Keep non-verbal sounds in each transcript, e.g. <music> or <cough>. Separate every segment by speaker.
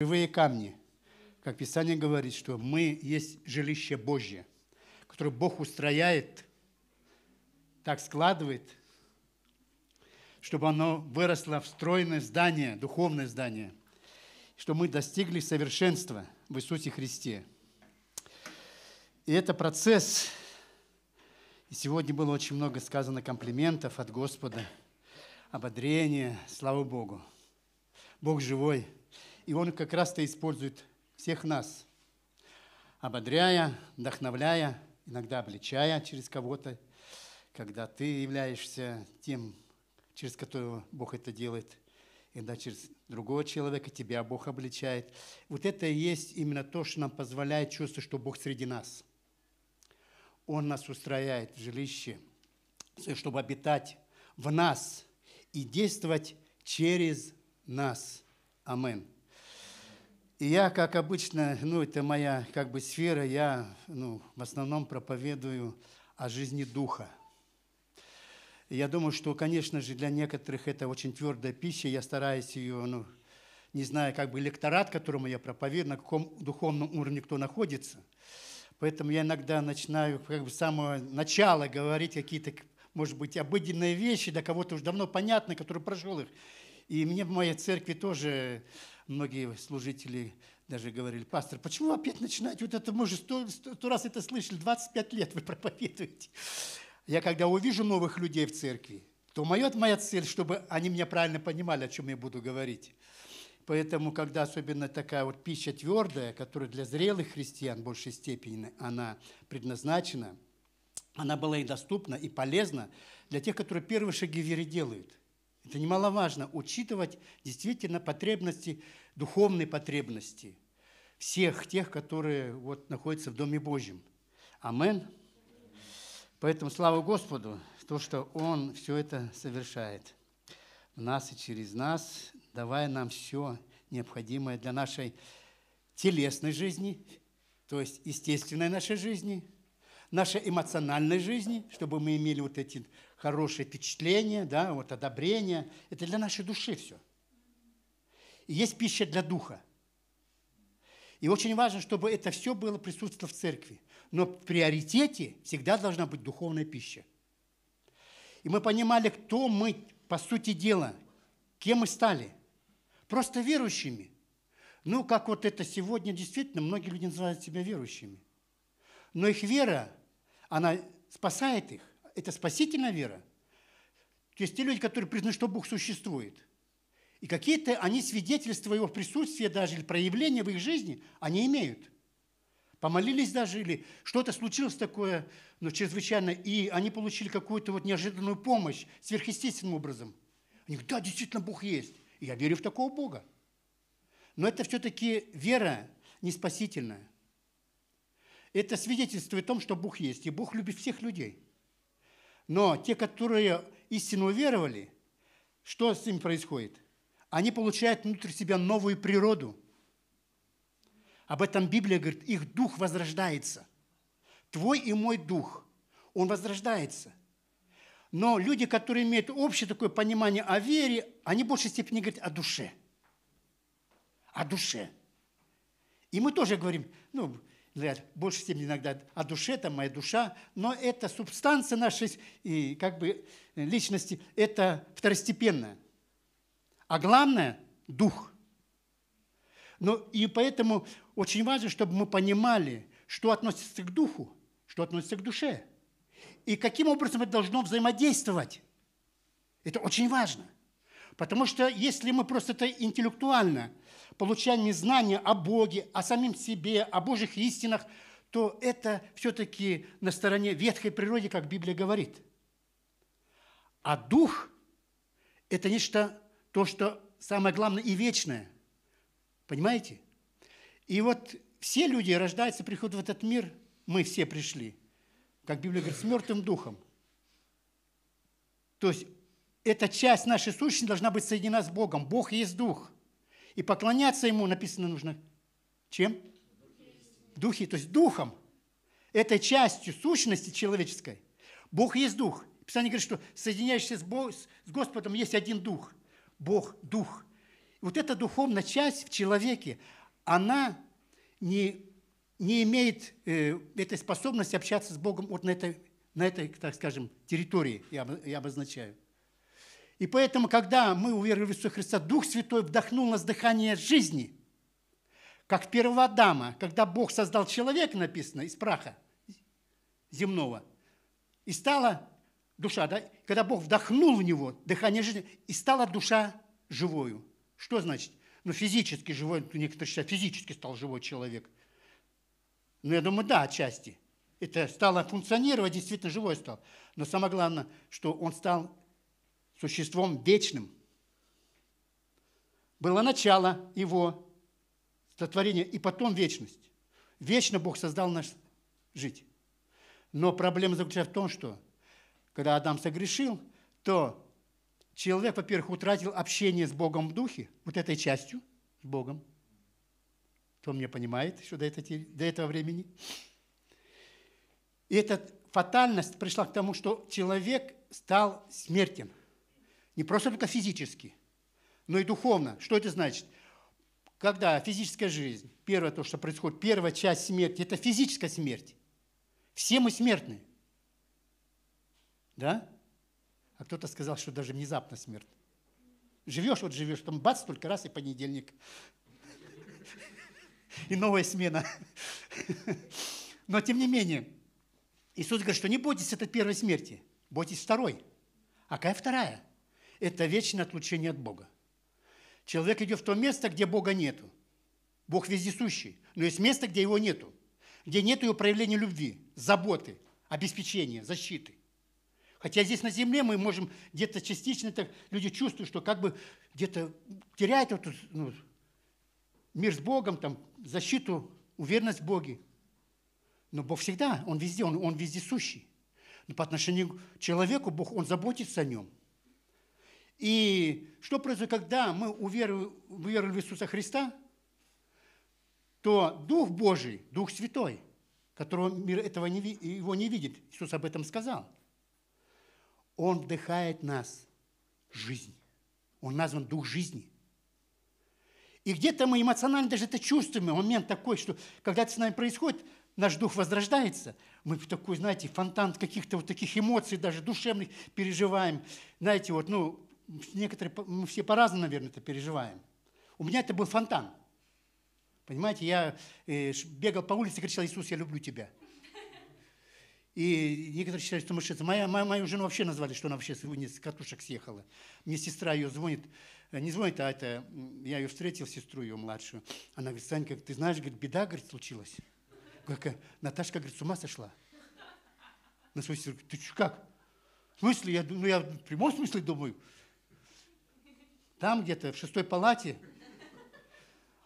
Speaker 1: Живые камни. Как Писание говорит, что мы есть жилище Божье, которое Бог устрояет, так складывает, чтобы оно выросло в стройное здание, духовное здание, что мы достигли совершенства в Иисусе Христе. И это процесс. И сегодня было очень много сказано комплиментов от Господа, ободрения, слава Богу. Бог живой – и Он как раз-то использует всех нас, ободряя, вдохновляя, иногда обличая через кого-то, когда ты являешься тем, через которого Бог это делает, иногда через другого человека тебя Бог обличает. Вот это и есть именно то, что нам позволяет чувствовать, что Бог среди нас. Он нас устрояет в жилище, чтобы обитать в нас и действовать через нас. Аминь. И я, как обычно, ну, это моя как бы сфера, я ну, в основном проповедую о жизни Духа. И я думаю, что, конечно же, для некоторых это очень твердая пища, я стараюсь ее, ну, не знаю, как бы электорат, которому я проповедую, на каком духовном уровне кто находится. Поэтому я иногда начинаю как бы с самого начала говорить какие-то, может быть, обыденные вещи, для кого-то уже давно понятны, который прожил их. И мне в моей церкви тоже многие служители даже говорили, пастор, почему опять начинаете вот это, мы же сто, сто, сто раз это слышали, 25 лет вы проповедуете. Я когда увижу новых людей в церкви, то моя, моя цель, чтобы они меня правильно понимали, о чем я буду говорить. Поэтому, когда особенно такая вот пища твердая, которая для зрелых христиан в большей степени она предназначена, она была и доступна, и полезна для тех, которые первые шаги веры делают – это немаловажно, учитывать действительно потребности, духовные потребности всех тех, которые вот находятся в Доме Божьем. Амен. Поэтому слава Господу, то, что Он все это совершает в нас и через нас, давая нам все необходимое для нашей телесной жизни, то есть естественной нашей жизни, нашей эмоциональной жизни, чтобы мы имели вот эти хорошее впечатление, да, вот одобрение. Это для нашей души все. И есть пища для духа. И очень важно, чтобы это все было присутствовало в церкви. Но в приоритете всегда должна быть духовная пища. И мы понимали, кто мы, по сути дела, кем мы стали. Просто верующими. Ну, как вот это сегодня действительно, многие люди называют себя верующими. Но их вера, она спасает их это спасительная вера. То есть те люди, которые признают, что Бог существует. И какие-то они свидетельства его присутствия даже, или проявления в их жизни, они имеют. Помолились даже, или что-то случилось такое, но ну, чрезвычайно, и они получили какую-то вот неожиданную помощь сверхъестественным образом. Они говорят, да, действительно, Бог есть. И я верю в такого Бога. Но это все-таки вера не спасительная. Это свидетельствует о том, что Бог есть, и Бог любит всех людей – но те, которые истину веровали, что с ними происходит? Они получают внутрь себя новую природу. Об этом Библия говорит, их дух возрождается. Твой и мой дух, он возрождается. Но люди, которые имеют общее такое понимание о вере, они в большей степени говорят о душе. О душе. И мы тоже говорим, ну, говорят, больше тем иногда о а душе, там моя душа, но это субстанция нашей и как бы э, личности, это второстепенное, А главное – дух. Но и поэтому очень важно, чтобы мы понимали, что относится к духу, что относится к душе, и каким образом это должно взаимодействовать. Это очень важно. Потому что если мы просто это интеллектуально – получаем знания о Боге, о самим себе, о Божьих истинах, то это все-таки на стороне ветхой природы, как Библия говорит. А дух – это нечто, то, что самое главное и вечное. Понимаете? И вот все люди рождаются, приходят в этот мир, мы все пришли, как Библия говорит, с мертвым духом. То есть эта часть нашей сущности должна быть соединена с Богом. Бог есть Дух – и поклоняться Ему написано нужно чем? Духе, то есть духом. этой частью сущности человеческой. Бог есть дух. Писание говорит, что соединяющийся с, Бог, с Господом есть один дух. Бог – дух. И вот эта духовная часть в человеке, она не, не имеет э, этой способности общаться с Богом вот на этой, на этой, так скажем, территории, я, я обозначаю – и поэтому, когда мы уверовали в Иисуса Христа, Дух Святой вдохнул нас дыхание жизни, как первого Адама, когда Бог создал человека, написано, из праха земного, и стала душа, да? когда Бог вдохнул в него дыхание жизни, и стала душа живою. Что значит? Ну, физически живой, ну, некоторые считают, физически стал живой человек. Ну, я думаю, да, отчасти. Это стало функционировать, действительно живой стал. Но самое главное, что он стал существом вечным. Было начало его сотворения и потом вечность. Вечно Бог создал нас жить. Но проблема заключается в том, что когда Адам согрешил, то человек, во-первых, утратил общение с Богом в духе, вот этой частью, с Богом. Кто меня понимает еще до, этой, до этого времени? И эта фатальность пришла к тому, что человек стал смертен. Не просто только физически, но и духовно. Что это значит? Когда физическая жизнь, первое то, что происходит, первая часть смерти, это физическая смерть. Все мы смертны. Да? А кто-то сказал, что даже внезапно смерть. Живешь, вот живешь, там бац, только раз и понедельник. И новая смена. Но тем не менее, Иисус говорит, что не бойтесь этой первой смерти, бойтесь второй. А какая вторая? – это вечное отлучение от Бога. Человек идет в то место, где Бога нету. Бог вездесущий, но есть место, где его нету, где нет его проявления любви, заботы, обеспечения, защиты. Хотя здесь на земле мы можем где-то частично, так, люди чувствуют, что как бы где-то теряют эту, ну, мир с Богом, там, защиту, уверенность в Боге. Но Бог всегда, Он везде, Он, он вездесущий. Но по отношению к человеку Бог, Он заботится о нем. И что происходит, когда мы уверовали, в Иисуса Христа, то Дух Божий, Дух Святой, которого мир этого не, его не видит, Иисус об этом сказал, Он вдыхает нас жизнь. Он назван Дух жизни. И где-то мы эмоционально даже это чувствуем, момент такой, что когда это с нами происходит, наш дух возрождается, мы в такой, знаете, фонтан каких-то вот таких эмоций даже душевных переживаем. Знаете, вот, ну, некоторые, мы все по-разному, наверное, это переживаем. У меня это был фонтан. Понимаете, я э, бегал по улице и кричал, Иисус, я люблю тебя. И некоторые считают, что мышцы. Моя, моя, мою жену вообще назвали, что она вообще сегодня с катушек съехала. Мне сестра ее звонит, э, не звонит, а это, я ее встретил, сестру ее младшую. Она говорит, Санька, ты знаешь, говорит, беда, говорит, случилась. Как, Наташка, говорит, с ума сошла. На свою сестру, ты как? В смысле? Я, ну, я в прямом смысле думаю там где-то в шестой палате.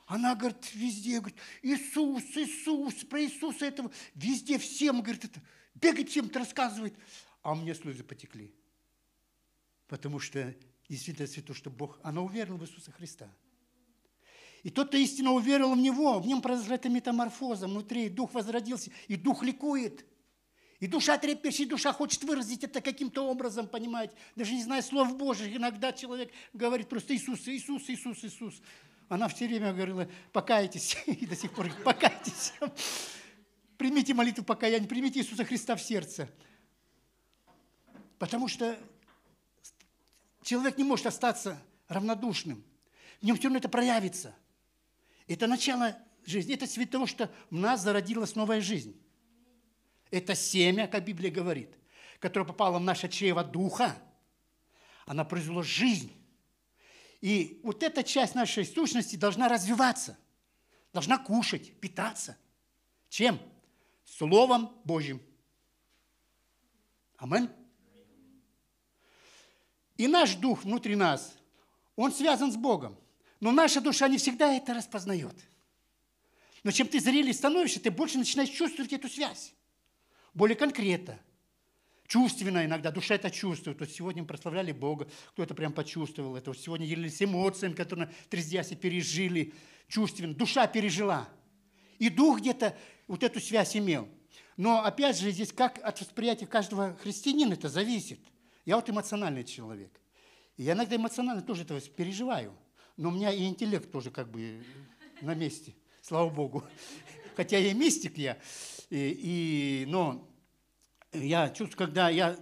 Speaker 1: Она, говорит, везде, говорит, Иисус, Иисус, про Иисуса этого, везде всем, говорит, это, бегать всем-то рассказывает. А у меня слезы потекли. Потому что действительно святое, что Бог, она уверовала в Иисуса Христа. И тот, кто истинно уверовал в Него, в Нем произошла эта метаморфоза внутри, Дух возродился, и Дух ликует – и душа трепещет, и душа хочет выразить это каким-то образом, понимаете. Даже не зная слов Божьих, иногда человек говорит просто Иисус, Иисус, Иисус, Иисус. Она все время говорила, покайтесь, <laughs> и до сих пор покайтесь. <laughs> Примите молитву покаяния, примите Иисуса Христа в сердце. Потому что человек не может остаться равнодушным. В нем все равно это проявится. Это начало жизни, это свет того, что в нас зародилась новая жизнь. Это семя, как Библия говорит, которое попало в наше чрево духа, она произвела жизнь. И вот эта часть нашей сущности должна развиваться, должна кушать, питаться. Чем? Словом Божьим. Аминь. И наш дух внутри нас, он связан с Богом. Но наша душа не всегда это распознает. Но чем ты зрелее становишься, ты больше начинаешь чувствовать эту связь более конкретно, чувственно иногда, душа это чувствует. То есть сегодня мы прославляли Бога, кто-то прям почувствовал это. вот Сегодня делились эмоциями, которые трезвясь и пережили, чувственно. Душа пережила. И дух где-то вот эту связь имел. Но опять же, здесь как от восприятия каждого христианина это зависит. Я вот эмоциональный человек. И я иногда эмоционально тоже это переживаю. Но у меня и интеллект тоже как бы на месте. Слава Богу. Хотя я и мистик я. И, э, и, но я чувствую, когда я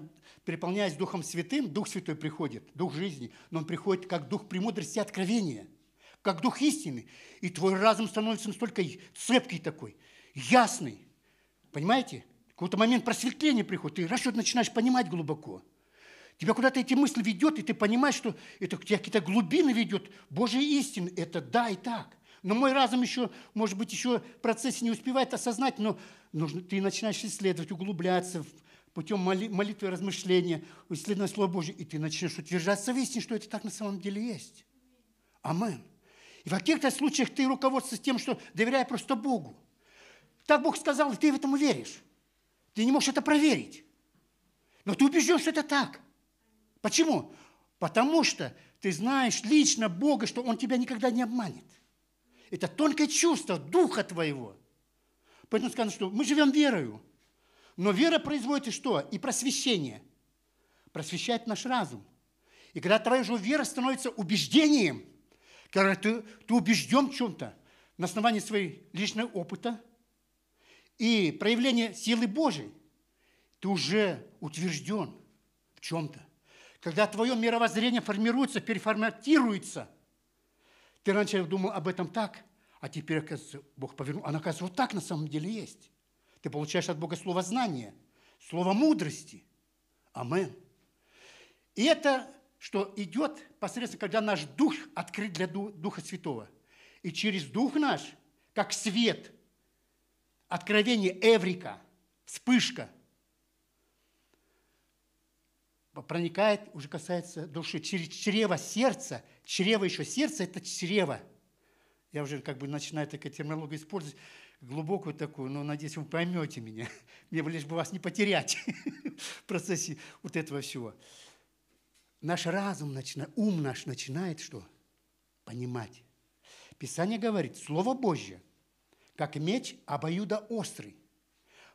Speaker 1: переполняюсь Духом Святым, Дух Святой приходит, Дух жизни, но Он приходит как Дух премудрости и откровения, как Дух истины. И твой разум становится настолько цепкий такой, ясный. Понимаете? какой-то момент просветления приходит, ты расчет начинаешь понимать глубоко. Тебя куда-то эти мысли ведет, и ты понимаешь, что это тебя какие-то глубины ведет. Божья истина – это да и так. Но мой разум еще, может быть, еще в процессе не успевает осознать, но нужно, ты начинаешь исследовать, углубляться путем молитвы и размышления, исследовать Слово Божье, и ты начнешь утверждаться в истине, что это так на самом деле есть. Амин. И в каких-то случаях ты руководствуешься тем, что доверяй просто Богу. Так Бог сказал, и ты в этом веришь. Ты не можешь это проверить. Но ты убежден, что это так. Почему? Потому что ты знаешь лично Бога, что Он тебя никогда не обманет. Это только чувство Духа Твоего. Поэтому сказано, что мы живем верою. Но вера производит и что? И просвещение. Просвещает наш разум. И когда твоя же вера становится убеждением, когда ты, ты убежден в чем-то на основании своей личного опыта и проявления силы Божией, ты уже утвержден в чем-то. Когда твое мировоззрение формируется, переформатируется – ты раньше думал об этом так, а теперь, оказывается, Бог повернул. Она, оказывается, вот так на самом деле есть. Ты получаешь от Бога слово знания, слово мудрости. Амен. И это, что идет посредством, когда наш дух открыт для Духа Святого. И через дух наш, как свет, откровение Эврика, вспышка, проникает, уже касается души, через чрево сердца – Чрево еще, сердце – это чрево. Я уже как бы начинаю такую терминологию использовать, глубокую такую, но ну, надеюсь, вы поймете меня. <laughs> Мне бы лишь бы вас не потерять <laughs> в процессе вот этого всего. Наш разум, начинает, ум наш начинает что? Понимать. Писание говорит, Слово Божье, как меч обоюдо острый,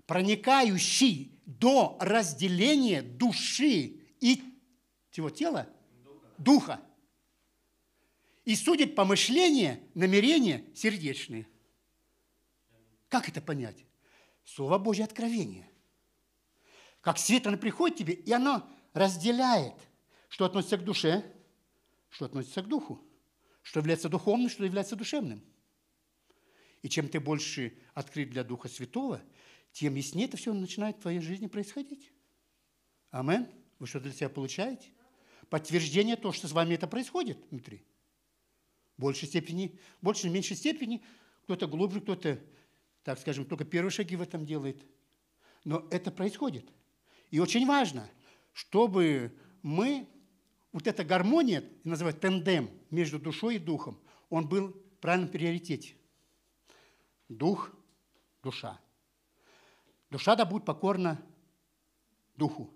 Speaker 1: проникающий до разделения души и чего тела? Духа. духа и судит помышления, намерения сердечные. Как это понять? Слово Божье откровение. Как свет, оно приходит тебе, и оно разделяет, что относится к душе, что относится к духу, что является духовным, что является душевным. И чем ты больше открыт для Духа Святого, тем яснее это все начинает в твоей жизни происходить. Амен. Вы что для себя получаете? Подтверждение то, что с вами это происходит внутри – большей степени, больше, большей или меньшей степени кто-то глубже, кто-то, так скажем, только первые шаги в этом делает. Но это происходит. И очень важно, чтобы мы, вот эта гармония, называют тендем между душой и духом, он был в правильном приоритете. Дух, душа. Душа да будет покорна духу.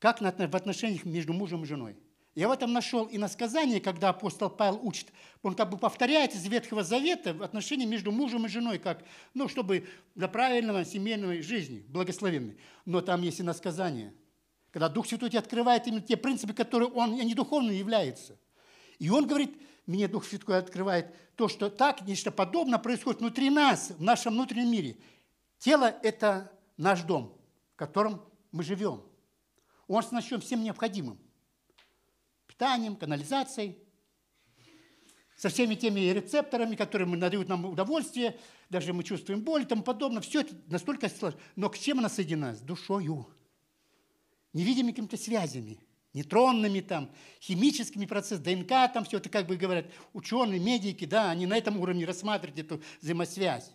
Speaker 1: Как в отношениях между мужем и женой. Я в этом нашел и на сказании, когда апостол Павел учит, он как бы повторяет из Ветхого Завета отношения между мужем и женой, как, ну, чтобы для правильного семейной жизни, благословенной. Но там есть и на сказание, когда Дух Святой тебе открывает именно те принципы, которые он не духовным является. И он говорит, мне Дух Святой открывает то, что так, нечто подобное происходит внутри нас, в нашем внутреннем мире. Тело – это наш дом, в котором мы живем. Он оснащен всем необходимым питанием, канализацией, со всеми теми рецепторами, которые дают нам удовольствие, даже мы чувствуем боль и тому подобное. Все это настолько сложно. Но к чем она соединена? С душою. Невидимыми какими-то связями нейтронными, там, химическими процессами, ДНК, там все это, как бы говорят, ученые, медики, да, они на этом уровне рассматривают эту взаимосвязь.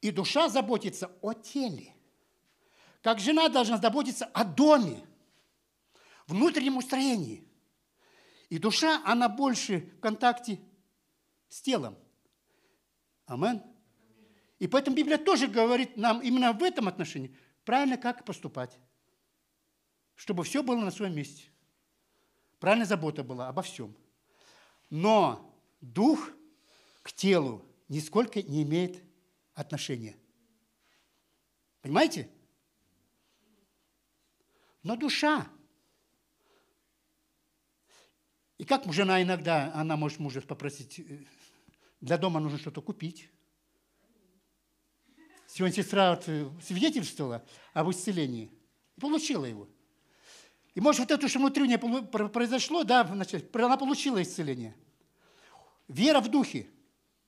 Speaker 1: И душа заботится о теле, как жена должна заботиться о доме, внутреннем устроении. И душа, она больше в контакте с телом. Амен. И поэтому Библия тоже говорит нам именно в этом отношении, правильно как поступать, чтобы все было на своем месте. Правильная забота была обо всем. Но дух к телу нисколько не имеет отношения. Понимаете? Но душа и как жена иногда, она может мужа попросить, э, для дома нужно что-то купить. Сегодня сестра вот э, свидетельствовала об исцелении. Получила его. И может вот это, что внутри у нее произошло, да, значит, она получила исцеление. Вера в духе.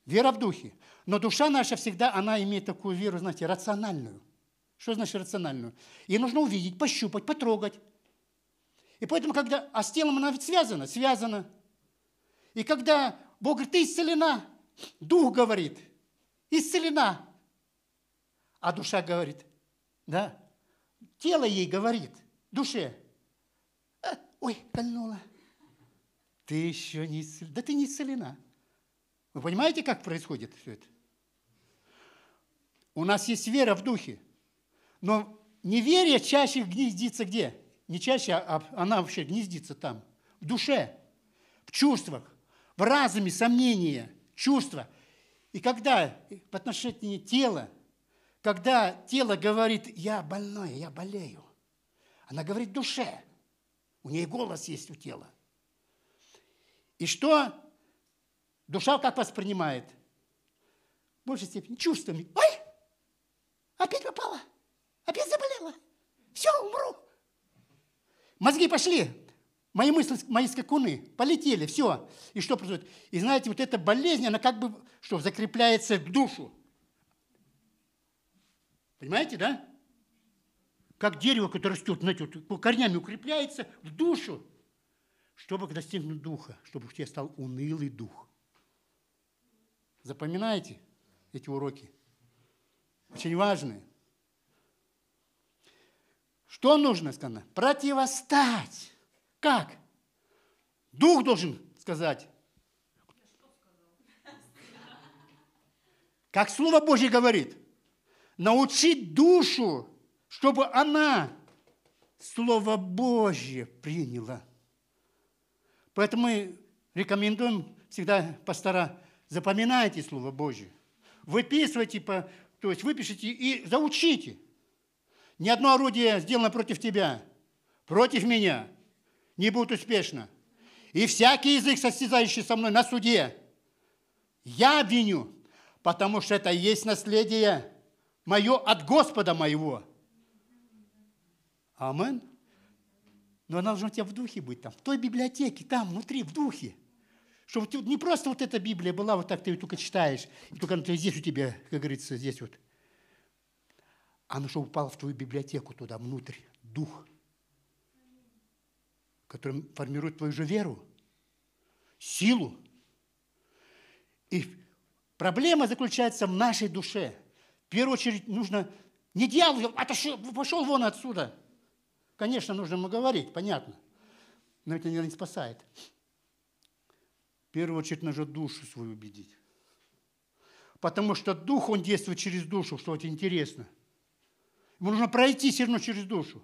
Speaker 1: Вера в духе. Но душа наша всегда, она имеет такую веру, знаете, рациональную. Что значит рациональную? Ей нужно увидеть, пощупать, потрогать. И поэтому, когда... А с телом она ведь связана? Связана. И когда Бог говорит, ты исцелена, Дух говорит, исцелена. А душа говорит, да, тело ей говорит, душе, «Э, ой, кольнула, ты еще не исцелена, да ты не исцелена. Вы понимаете, как происходит все это? У нас есть вера в духе, но неверие чаще гнездится где? не чаще, а, а она вообще гнездится там, в душе, в чувствах, в разуме сомнения, чувства. И когда в отношении тела, когда тело говорит, я больное, я болею, она говорит душе. У нее голос есть у тела. И что душа как воспринимает? В большей степени чувствами. Ой, опять попала, опять заболела, все, умру. Мозги пошли, мои мысли, мои скакуны полетели, все. И что происходит? И знаете, вот эта болезнь, она как бы, что, закрепляется в душу. Понимаете, да? Как дерево, которое растет, знаете, вот корнями укрепляется в душу, чтобы достигнуть духа, чтобы у тебя стал унылый дух. Запоминаете эти уроки. Очень важные. Что нужно сказано? Противостать. Как? Дух должен сказать. Как Слово Божье говорит, научить душу, чтобы она Слово Божье приняла. Поэтому мы рекомендуем всегда пастора, запоминайте Слово Божье, выписывайте, то есть выпишите и заучите. Ни одно орудие сделано против тебя, против меня, не будет успешно. И всякий язык, состязающий со мной на суде, я обвиню, потому что это и есть наследие мое от Господа моего. Амен. Но она должна у тебя в духе быть там, в той библиотеке, там, внутри, в духе. Чтобы не просто вот эта Библия была, вот так ты ее только читаешь, и только она здесь у тебя, как говорится, здесь вот – оно а чтобы упало в твою библиотеку туда, внутрь, дух, который формирует твою же веру, силу. И проблема заключается в нашей душе. В первую очередь нужно не дьявол, что а пошел вон отсюда. Конечно, нужно ему говорить, понятно. Но это, наверное, не спасает. В первую очередь нужно душу свою убедить. Потому что дух, он действует через душу, что это интересно – Нужно пройти все равно через душу.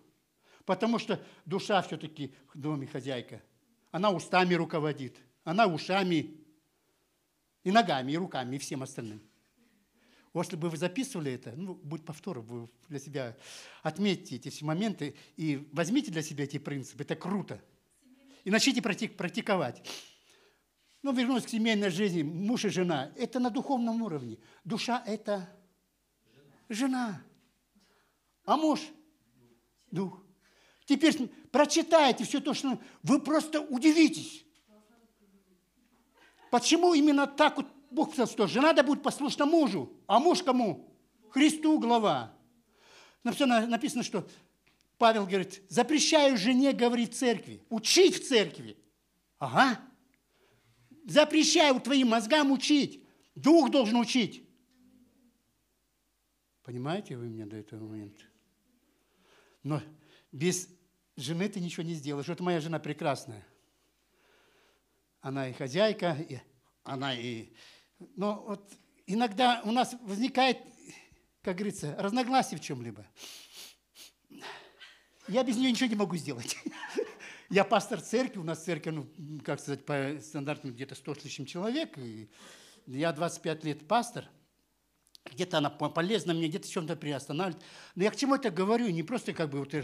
Speaker 1: Потому что душа все-таки в доме хозяйка. Она устами руководит, она ушами, и ногами, и руками, и всем остальным. если бы вы записывали это, ну, будет повтор, вы для себя отметьте эти все моменты и возьмите для себя эти принципы, это круто. И начните практиковать. Ну, вернусь к семейной жизни, муж и жена, это на духовном уровне. Душа – это жена. жена. А муж? Дух. Теперь прочитайте все то, что вы просто удивитесь. Почему именно так вот Бог сказал, что жена да будет послушна мужу, а муж кому? Христу глава. Написано, написано, что Павел говорит, запрещаю жене говорить церкви, учить в церкви. Ага. Запрещаю твоим мозгам учить. Дух должен учить. Понимаете вы меня до этого момента? Но без жены ты ничего не сделаешь. Вот моя жена прекрасная. Она и хозяйка, и она и... Но вот иногда у нас возникает, как говорится, разногласие в чем-либо. Я без нее ничего не могу сделать. <laughs> Я пастор церкви, у нас церковь, ну, как сказать, по стандартам где-то 100 с лишним человек. И я 25 лет пастор – где-то она полезна мне, где-то чем-то приостанавливает. Но я к чему это говорю, не просто как бы вот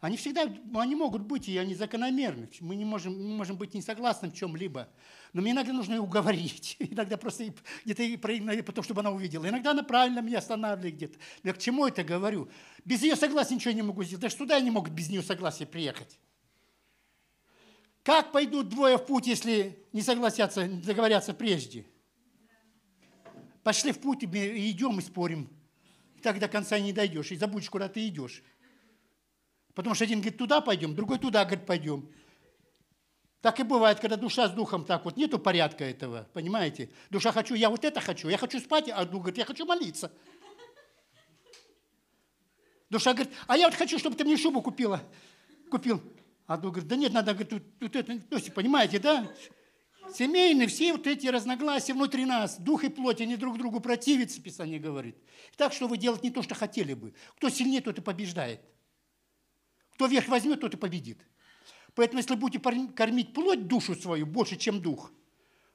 Speaker 1: они всегда, ну, они могут быть, и они закономерны. Мы не можем, мы можем быть не согласны в чем-либо. Но мне иногда нужно ее уговорить, <laughs> иногда просто где-то проигнорировать, потому чтобы она увидела. Иногда она правильно меня останавливает где-то. я к чему это говорю? Без ее согласия ничего не могу сделать. Даже туда я не мог без нее согласия приехать. Как пойдут двое в путь, если не согласятся, договорятся прежде? Пошли в путь, и идем и спорим. Так до конца не дойдешь, и забудешь, куда ты идешь. Потому что один говорит, туда пойдем, другой туда, говорит, пойдем. Так и бывает, когда душа с духом так вот, нету порядка этого, понимаете? Душа хочу, я вот это хочу, я хочу спать, а дух говорит, я хочу молиться. Душа говорит, а я вот хочу, чтобы ты мне шубу купила. Купил. А дух говорит, да нет, надо, говорит, вот, вот это, ну, понимаете, да? семейные, все вот эти разногласия внутри нас, дух и плоть, они друг другу противятся, Писание говорит. Так что вы делать? не то, что хотели бы. Кто сильнее, тот и побеждает. Кто верх возьмет, тот и победит. Поэтому, если будете кормить плоть, душу свою, больше, чем дух,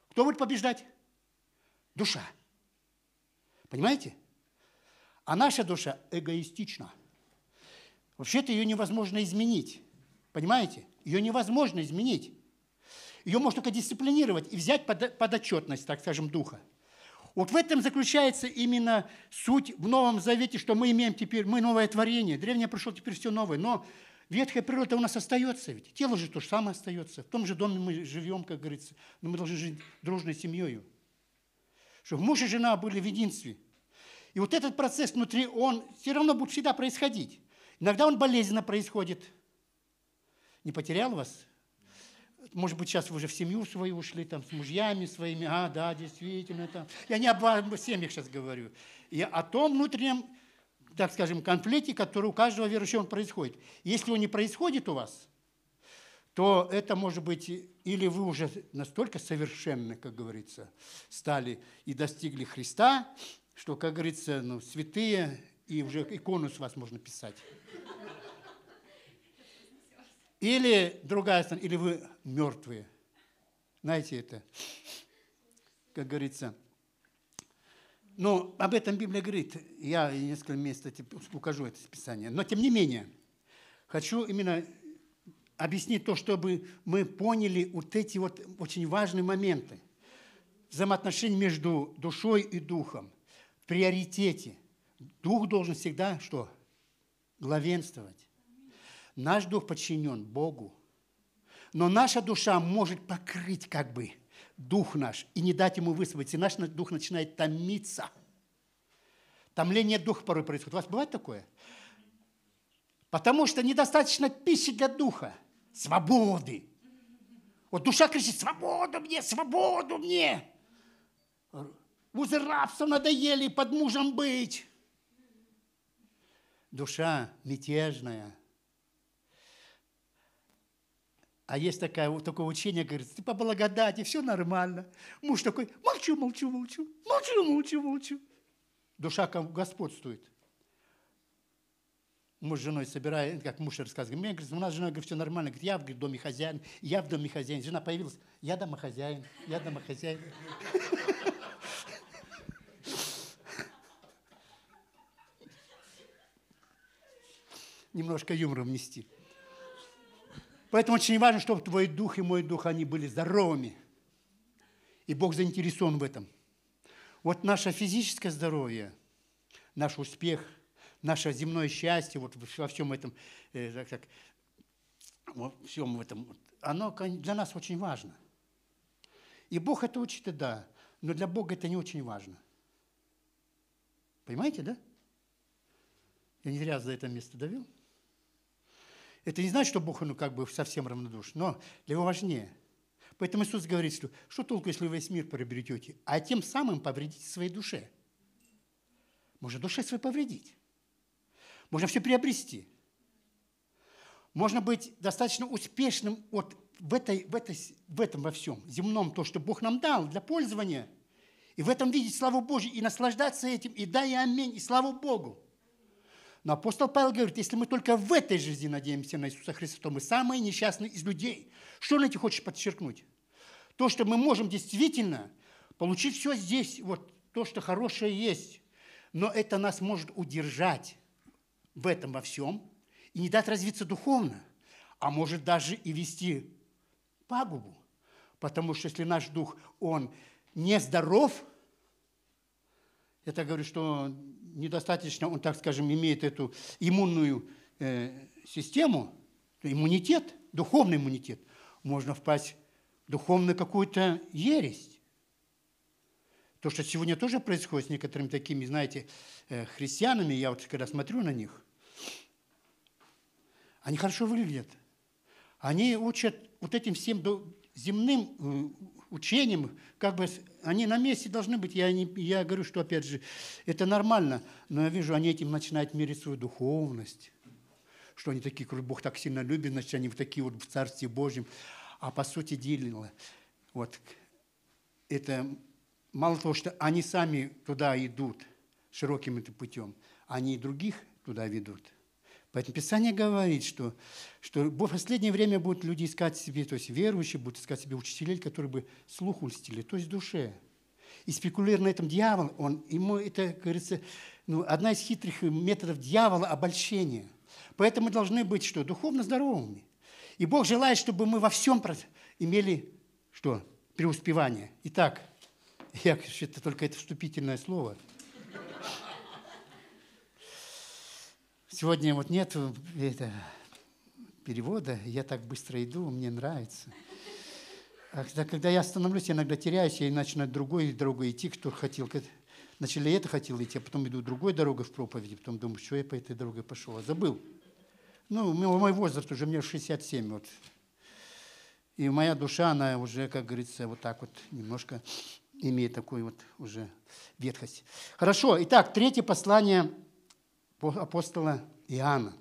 Speaker 1: кто будет побеждать? Душа. Понимаете? А наша душа эгоистична. Вообще-то ее невозможно изменить. Понимаете? Ее невозможно изменить. Ее можно только дисциплинировать и взять под, под отчетность, так скажем, духа. Вот в этом заключается именно суть в Новом Завете, что мы имеем теперь, мы новое творение. Древнее прошло, теперь все новое. Но ветхая природа у нас остается ведь. Тело же то же самое остается. В том же доме мы живем, как говорится. Но мы должны жить дружной семьей. Чтобы муж и жена были в единстве. И вот этот процесс внутри, он все равно будет всегда происходить. Иногда он болезненно происходит. Не потерял вас может быть, сейчас вы уже в семью свою ушли, там, с мужьями своими, а, да, действительно, там. Я не об ваших семьях сейчас говорю. И о том внутреннем, так скажем, конфликте, который у каждого верующего происходит. Если он не происходит у вас, то это может быть, или вы уже настолько совершенны, как говорится, стали и достигли Христа, что, как говорится, ну, святые, и уже икону с вас можно писать. Или другая сторона, или вы мертвые. Знаете это, как говорится. Но об этом Библия говорит. Я несколько мест укажу это Писание. Но тем не менее, хочу именно объяснить то, чтобы мы поняли вот эти вот очень важные моменты. Взаимоотношения между душой и духом. В приоритете. Дух должен всегда что? Главенствовать. Наш дух подчинен Богу. Но наша душа может покрыть как бы дух наш и не дать ему высвободиться. И наш дух начинает томиться. Томление духа порой происходит. У вас бывает такое? Потому что недостаточно пищи для духа. Свободы. Вот душа кричит, свободу мне, свободу мне. Узы рабства надоели под мужем быть. Душа мятежная, А есть такая, такое учение, говорит, ты по благодати, все нормально. Муж такой, молчу, молчу, молчу, молчу, молчу, молчу. Душа господствует. Муж с женой собирает, ну, как муж рассказывает, мне, говорит, у нас жена говорит, все нормально. Говорит, я в доме хозяин, я в доме хозяин. Жена появилась, я домохозяин, я домохозяин. Немножко юмором нести. Поэтому очень важно, чтобы твой дух и мой дух, они были здоровыми. И Бог заинтересован в этом. Вот наше физическое здоровье, наш успех, наше земное счастье, вот во всем этом, э, так, так, во всем этом, оно для нас очень важно. И Бог это учит, и да, но для Бога это не очень важно. Понимаете, да? Я не зря за это место довел. Это не значит, что Бог ну, как бы совсем равнодушен, но для него важнее. Поэтому Иисус говорит, что что толку, если вы весь мир приобретете, а тем самым повредите своей душе. Можно душе своей повредить. Можно все приобрести. Можно быть достаточно успешным вот в, этой, в, этой, в этом во всем, земном, то, что Бог нам дал для пользования. И в этом видеть славу Божью, и наслаждаться этим, и да, и аминь, и славу Богу. Но апостол Павел говорит, если мы только в этой жизни надеемся на Иисуса Христа, то мы самые несчастные из людей. Что он эти хочет подчеркнуть? То, что мы можем действительно получить все здесь, вот то, что хорошее есть, но это нас может удержать в этом во всем и не дать развиться духовно, а может даже и вести пагубу. Потому что если наш дух, он нездоров, так говорю, что недостаточно, он, так скажем, имеет эту иммунную э, систему, иммунитет, духовный иммунитет, можно впасть в духовную какую-то ересь. То, что сегодня тоже происходит с некоторыми такими, знаете, э, христианами, я вот когда смотрю на них, они хорошо выглядят. Они учат вот этим всем земным э, учением, как бы они на месте должны быть. Я, не, я говорю, что, опять же, это нормально, но я вижу, они этим начинают мерить свою духовность, что они такие, Бог так сильно любит, значит, они вот такие вот в Царстве Божьем. А по сути дела, вот, это мало того, что они сами туда идут широким этим путем, они и других туда ведут – Поэтому Писание говорит, что, что в последнее время будут люди искать себе, то есть верующие будут искать себе учителей, которые бы слух льстили, то есть душе. И спекулируя на этом дьявол, он, ему это, как ну, одна из хитрых методов дьявола – обольщение. Поэтому мы должны быть что? Духовно здоровыми. И Бог желает, чтобы мы во всем имели что? Преуспевание. Итак, <laughs> я, это только это вступительное слово – Сегодня вот нет э, это, перевода, я так быстро иду, мне нравится. А когда, когда я остановлюсь, я иногда теряюсь, я начинаю другой дорогой идти, кто хотел. Начали это хотел идти, а потом иду другой дорогой в проповеди, потом думаю, что я по этой дороге пошел, а забыл. Ну, мой возраст уже, мне 67 вот. И моя душа, она уже, как говорится, вот так вот немножко имеет такую вот уже ветхость. Хорошо, итак, третье послание – апостола Иоанна.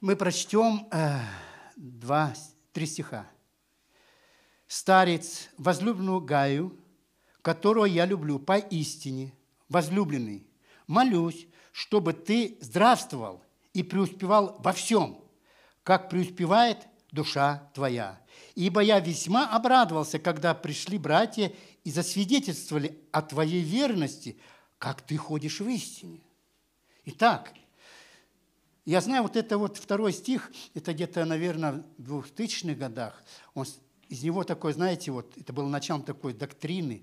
Speaker 1: Мы прочтем э, два, три стиха. «Старец, возлюбленную Гаю, которого я люблю поистине, возлюбленный, молюсь, чтобы ты здравствовал и преуспевал во всем, как преуспевает душа твоя. Ибо я весьма обрадовался, когда пришли братья и засвидетельствовали о твоей верности – как ты ходишь в истине. Итак, я знаю, вот это вот второй стих, это где-то, наверное, в 2000-х годах. Он, из него такой, знаете, вот это было началом такой доктрины,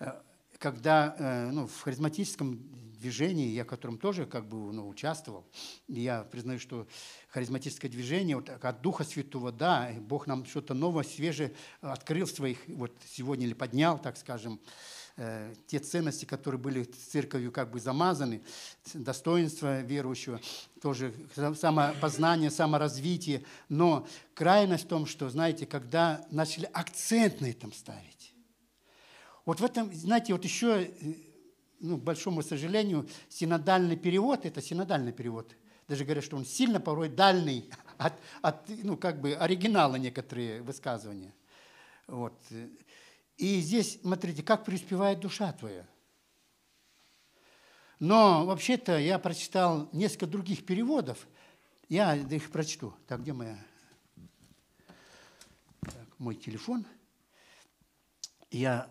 Speaker 1: э, когда э, ну, в харизматическом движении, я в котором тоже как бы ну, участвовал, я признаю, что харизматическое движение вот, от Духа Святого, да, Бог нам что-то новое, свежее открыл своих, вот сегодня или поднял, так скажем, Э, те ценности, которые были церковью как бы замазаны, достоинство верующего, тоже самопознание, саморазвитие. Но крайность в том, что, знаете, когда начали акцент на этом ставить. Вот в этом, знаете, вот еще, э, ну, к большому сожалению, синодальный перевод, это синодальный перевод, даже говорят, что он сильно порой дальний <laughs> от, от ну, как бы оригинала некоторые высказывания. Вот. Э, и здесь, смотрите, как преуспевает душа твоя. Но вообще-то я прочитал несколько других переводов. Я их прочту. Так, где моя? Так, мой телефон. Я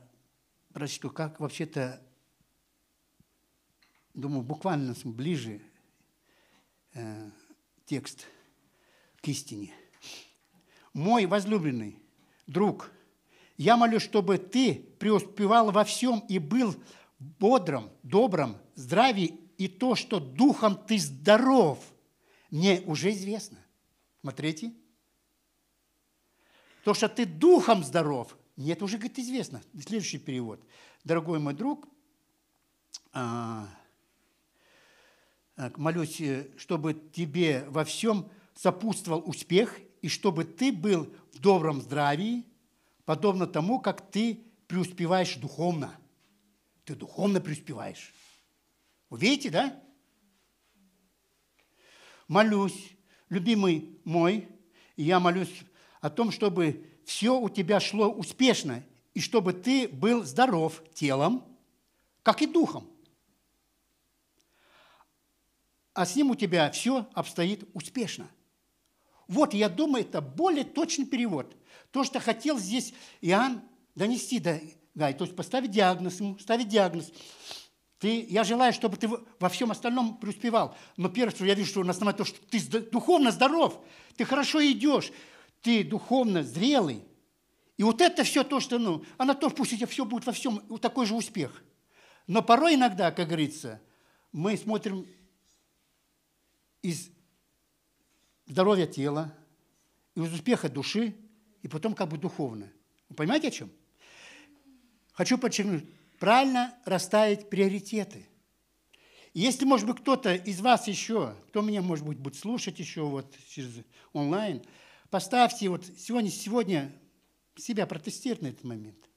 Speaker 1: прочту, как вообще-то, думаю, буквально ближе э, текст к истине. Мой возлюбленный друг – я молю, чтобы ты преуспевал во всем и был бодрым, добрым, здравий, и то, что духом ты здоров, мне уже известно. Смотрите. То, что ты духом здоров, нет, уже, говорит, известно. Следующий перевод. Дорогой мой друг, а, молюсь, э, чтобы тебе во всем сопутствовал успех, и чтобы ты был в добром здравии – подобно тому, как ты преуспеваешь духовно. Ты духовно преуспеваешь. Вы видите, да? Молюсь, любимый мой, я молюсь о том, чтобы все у тебя шло успешно, и чтобы ты был здоров телом, как и духом. А с ним у тебя все обстоит успешно. Вот, я думаю, это более точный перевод – то, что хотел здесь Иоанн донести до Гай, то есть поставить диагноз ему, ставить диагноз. Ты, я желаю, чтобы ты во всем остальном преуспевал. Но первое, что я вижу, что на основании того, что ты духовно здоров, ты хорошо идешь, ты духовно зрелый. И вот это все то, что, ну, она а то пусть у тебя все будет во всем, вот такой же успех. Но порой иногда, как говорится, мы смотрим из здоровья тела, из успеха души, и потом как бы духовное. Вы понимаете, о чем? Хочу подчеркнуть, правильно расставить приоритеты. если, может быть, кто-то из вас еще, кто меня, может быть, будет слушать еще вот через онлайн, поставьте вот сегодня, сегодня себя протестировать на этот момент.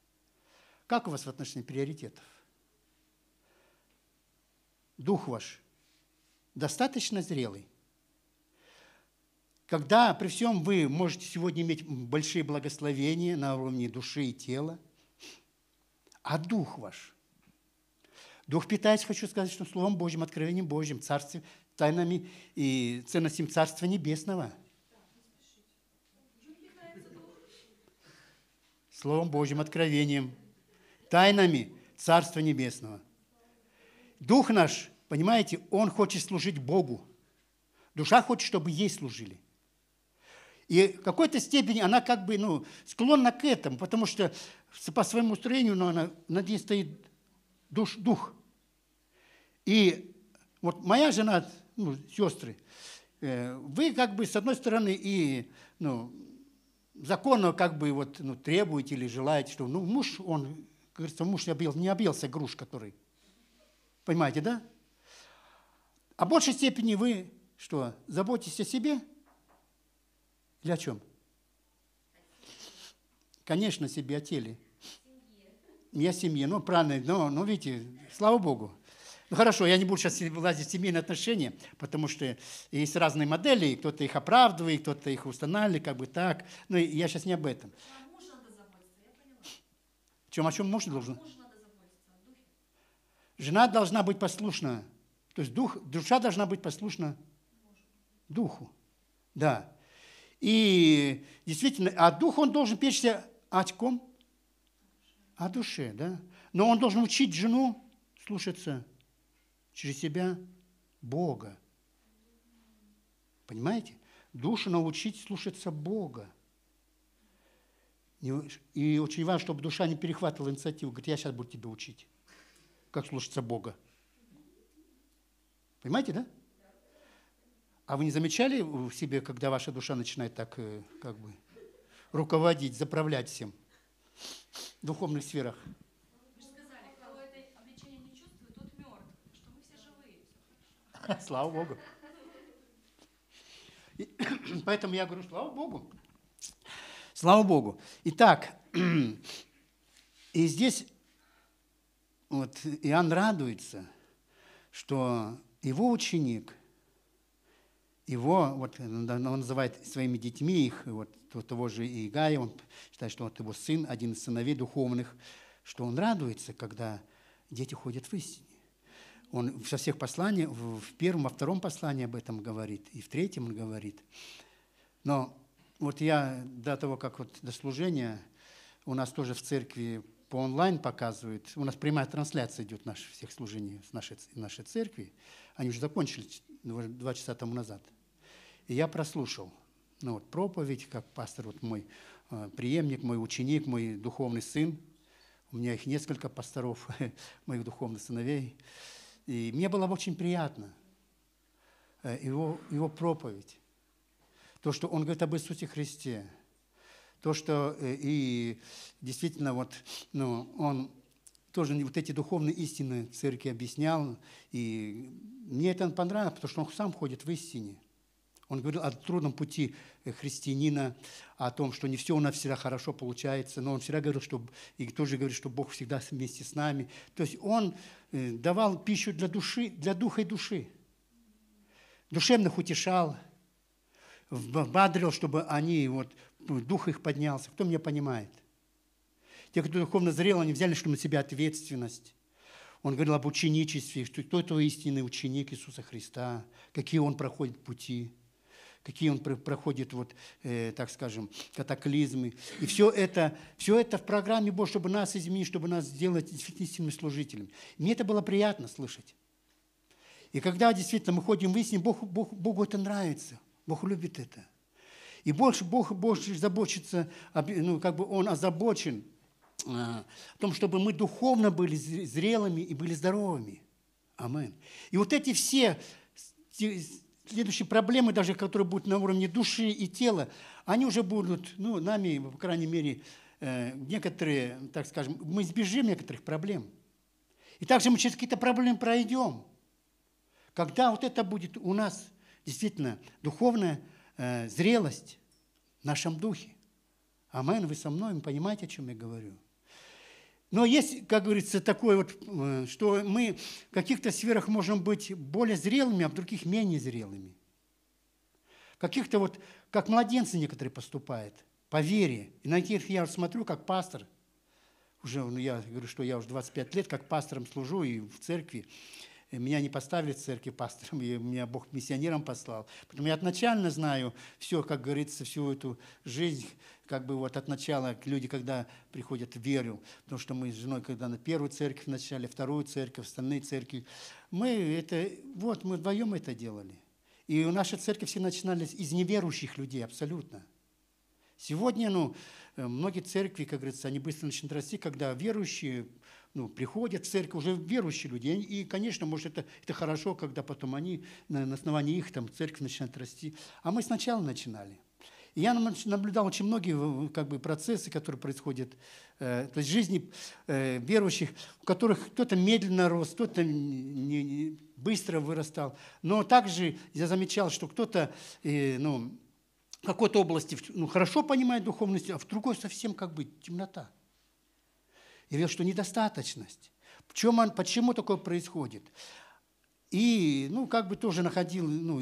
Speaker 1: Как у вас в отношении приоритетов? Дух ваш достаточно зрелый? Когда при всем вы можете сегодня иметь большие благословения на уровне души и тела, а дух ваш, дух питаясь, хочу сказать, что Словом Божьим, откровением Божьим, Царствием тайнами и ценностями Царства Небесного. Словом Божьим, откровением, тайнами Царства Небесного. Дух наш, понимаете, он хочет служить Богу. Душа хочет, чтобы ей служили. И в какой-то степени она как бы ну, склонна к этому, потому что по своему устроению ну, она, над ней стоит душ, дух. И вот моя жена, ну, сестры, э, вы как бы с одной стороны и ну, законно как бы вот ну, требуете или желаете, что ну муж, он, как говорится, муж не, объел, не объелся груш, который, понимаете, да? А в большей степени вы что, заботитесь о себе – или о чем? Конечно, себе о теле. Я семье. Ну, правильно, но, ну, но ну, видите, слава Богу. Ну хорошо, я не буду сейчас влазить в семейные отношения, потому что есть разные модели, кто-то их оправдывает, кто-то их устанавливает, как бы так. Но ну, я сейчас не об этом. А чем, о чем муж должен? Жена должна быть послушна. То есть дух, душа должна быть послушна духу. Да. И действительно, а дух, он должен печься о ком? О душе, да? Но он должен учить жену слушаться через себя Бога. Понимаете? Душу научить слушаться Бога. И очень важно, чтобы душа не перехватывала инициативу. Говорит, я сейчас буду тебя учить, как слушаться Бога. Понимаете, да? А вы не замечали в себе, когда ваша душа начинает так э, как бы руководить, заправлять всем в духовных сферах? <laughs> Слава Богу. И, <clears throat> поэтому я говорю, слава Богу. Слава Богу. Итак, <clears throat> и здесь вот Иоанн радуется, что его ученик – его, вот он называет своими детьми их, вот того же Игая, он считает, что вот его сын, один из сыновей духовных, что он радуется, когда дети ходят в истине. Он со всех посланий, в первом, во втором послании об этом говорит, и в третьем он говорит. Но вот я до того, как вот до служения, у нас тоже в церкви по онлайн показывают, у нас прямая трансляция идет наших всех служений с нашей, нашей церкви, они уже закончили два часа тому назад. И я прослушал ну, вот, проповедь, как пастор, вот мой э, преемник, мой ученик, мой духовный сын. У меня их несколько пасторов, <laughs> моих духовных сыновей. И мне было очень приятно э, его, его проповедь. То, что он говорит об Иисусе Христе. То, что э, и действительно вот, ну, он тоже вот эти духовные истины церкви объяснял. И мне это понравилось, потому что он сам ходит в истине. Он говорил о трудном пути э, христианина, о том, что не все у нас всегда хорошо получается, но он всегда говорил, что и тоже говорит, что Бог всегда вместе с нами. То есть он э, давал пищу для души, для духа и души. Душевных утешал, бодрил, чтобы они, вот, дух их поднялся. Кто меня понимает? Те, кто духовно зрел, они взяли что на себя ответственность. Он говорил об ученичестве, что кто это истинный ученик Иисуса Христа, какие он проходит пути, какие он проходит, вот, э, так скажем, катаклизмы. И все это, все это в программе Бога, чтобы нас изменить, чтобы нас сделать действительно служителями. мне это было приятно слышать. И когда действительно мы ходим в истине, Бог, Бог, Богу это нравится, Бог любит это. И больше Бог больше заботится, ну, как бы Он озабочен Э, о том, чтобы мы духовно были зрелыми и были здоровыми. Амин. И вот эти все следующие проблемы, даже которые будут на уровне души и тела, они уже будут, ну, нами, по крайней мере, э, некоторые, так скажем, мы избежим некоторых проблем. И также мы через какие-то проблемы пройдем. Когда вот это будет у нас действительно духовная э, зрелость в нашем духе. Амен, вы со мной, вы понимаете, о чем я говорю? Но есть, как говорится, такое вот, э, что мы в каких-то сферах можем быть более зрелыми, а в других менее зрелыми. Каких-то вот, как младенцы некоторые поступают, по вере. И на них я смотрю, как пастор, уже ну, я говорю, что я уже 25 лет как пастором служу и в церкви. Меня не поставили в церкви пастором, <laughs> и меня Бог миссионером послал. Поэтому я отначально знаю все, как говорится, всю эту жизнь, как бы вот от начала люди, когда приходят в веру, потому что мы с женой, когда на первую церковь начали, вторую церковь, остальные церкви, мы это, вот, мы вдвоем это делали. И у нашей церкви все начинались из неверующих людей абсолютно. Сегодня, ну, э, многие церкви, как говорится, они быстро начинают расти, когда верующие ну, приходят в церковь, уже верующие люди. И, конечно, может, это, это хорошо, когда потом они, на, на основании их там церковь начинает расти. А мы сначала начинали. И я наблюдал очень многие как бы, процессы, которые происходят, э, то есть жизни э, верующих, у которых кто-то медленно рос, кто-то не, не, быстро вырастал. Но также я замечал, что кто-то э, ну, в какой-то области ну, хорошо понимает духовность, а в другой совсем как бы темнота. Я видел, что недостаточность. Почему, он, почему такое происходит? И, ну, как бы тоже находил, ну,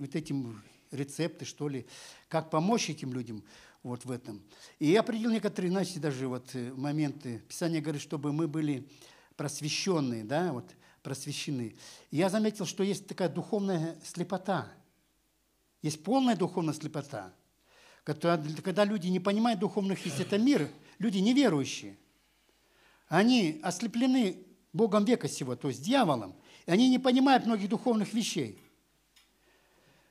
Speaker 1: вот этим рецепты, что ли, как помочь этим людям вот в этом. И я определил некоторые, знаете, даже вот э, моменты. Писание говорит, чтобы мы были просвещенные, да, вот просвещены. И я заметил, что есть такая духовная слепота. Есть полная духовная слепота, когда люди не понимают духовных истин. Это мир, люди неверующие. Они ослеплены Богом века сего, то есть дьяволом, и они не понимают многих духовных вещей.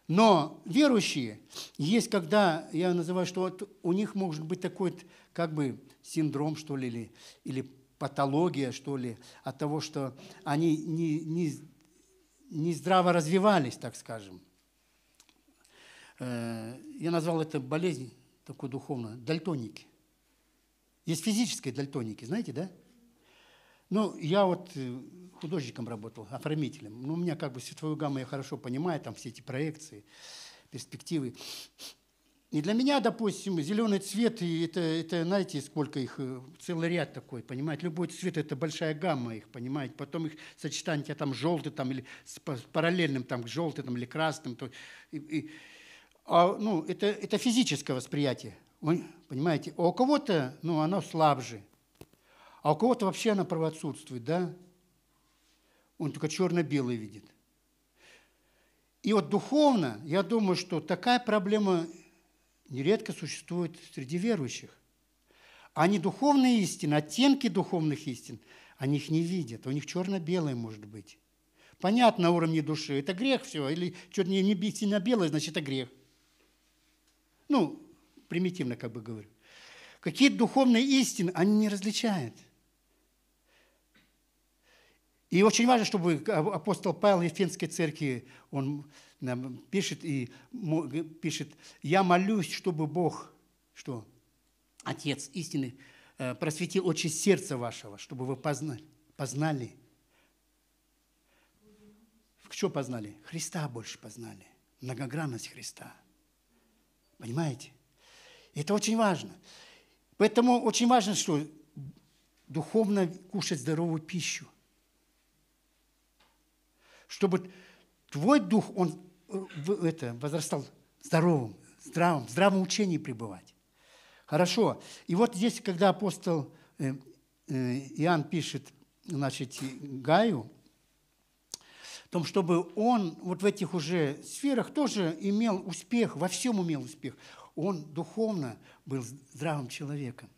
Speaker 1: Но верующие есть, когда, я называю, что вот у них может быть такой как бы синдром, что ли, или, или патология, что ли, от того, что они не, не, не здраво развивались, так скажем. Э, я назвал это болезнь такую духовную, дальтоники. Есть физические дальтоники, знаете, да? Ну, я вот э, художником работал, оформителем. Ну, у меня как бы световую гамму я хорошо понимаю, там все эти проекции, перспективы. И для меня, допустим, зеленый цвет, и это, это, знаете, сколько их, э, целый ряд такой, понимаете? Любой цвет – это большая гамма их, понимаете? Потом их сочетание, тебя там желтый там, или с параллельным там, желтым там, или красным. То, и, и, а, ну, это, это физическое восприятие, понимаете? А у кого-то, ну, оно слабже – а у кого-то вообще она правоотсутствует, да? Он только черно-белый видит. И вот духовно, я думаю, что такая проблема нередко существует среди верующих. Они духовные истины, оттенки духовных истин, они их не видят. У них черно-белое может быть. Понятно на уровне души. Это грех все. Или что не, не сильно белое, значит, это грех. Ну, примитивно как бы говорю. Какие духовные истины они не различают – и очень важно, чтобы апостол Павел Ефенской церкви, он пишет, и пишет, «Я молюсь, чтобы Бог, что Отец истины, э, просветил очи сердца вашего, чтобы вы познали, познали. Что познали? Христа больше познали, многогранность Христа. Понимаете? Это очень важно. Поэтому очень важно, что духовно кушать здоровую пищу – чтобы твой дух, он э, это, возрастал здоровым, здравым, в здравом учении пребывать. Хорошо. И вот здесь, когда апостол э, э, Иоанн пишет, значит, Гаю, о том, чтобы он вот в этих уже сферах тоже имел успех, во всем умел успех. Он духовно был здравым человеком.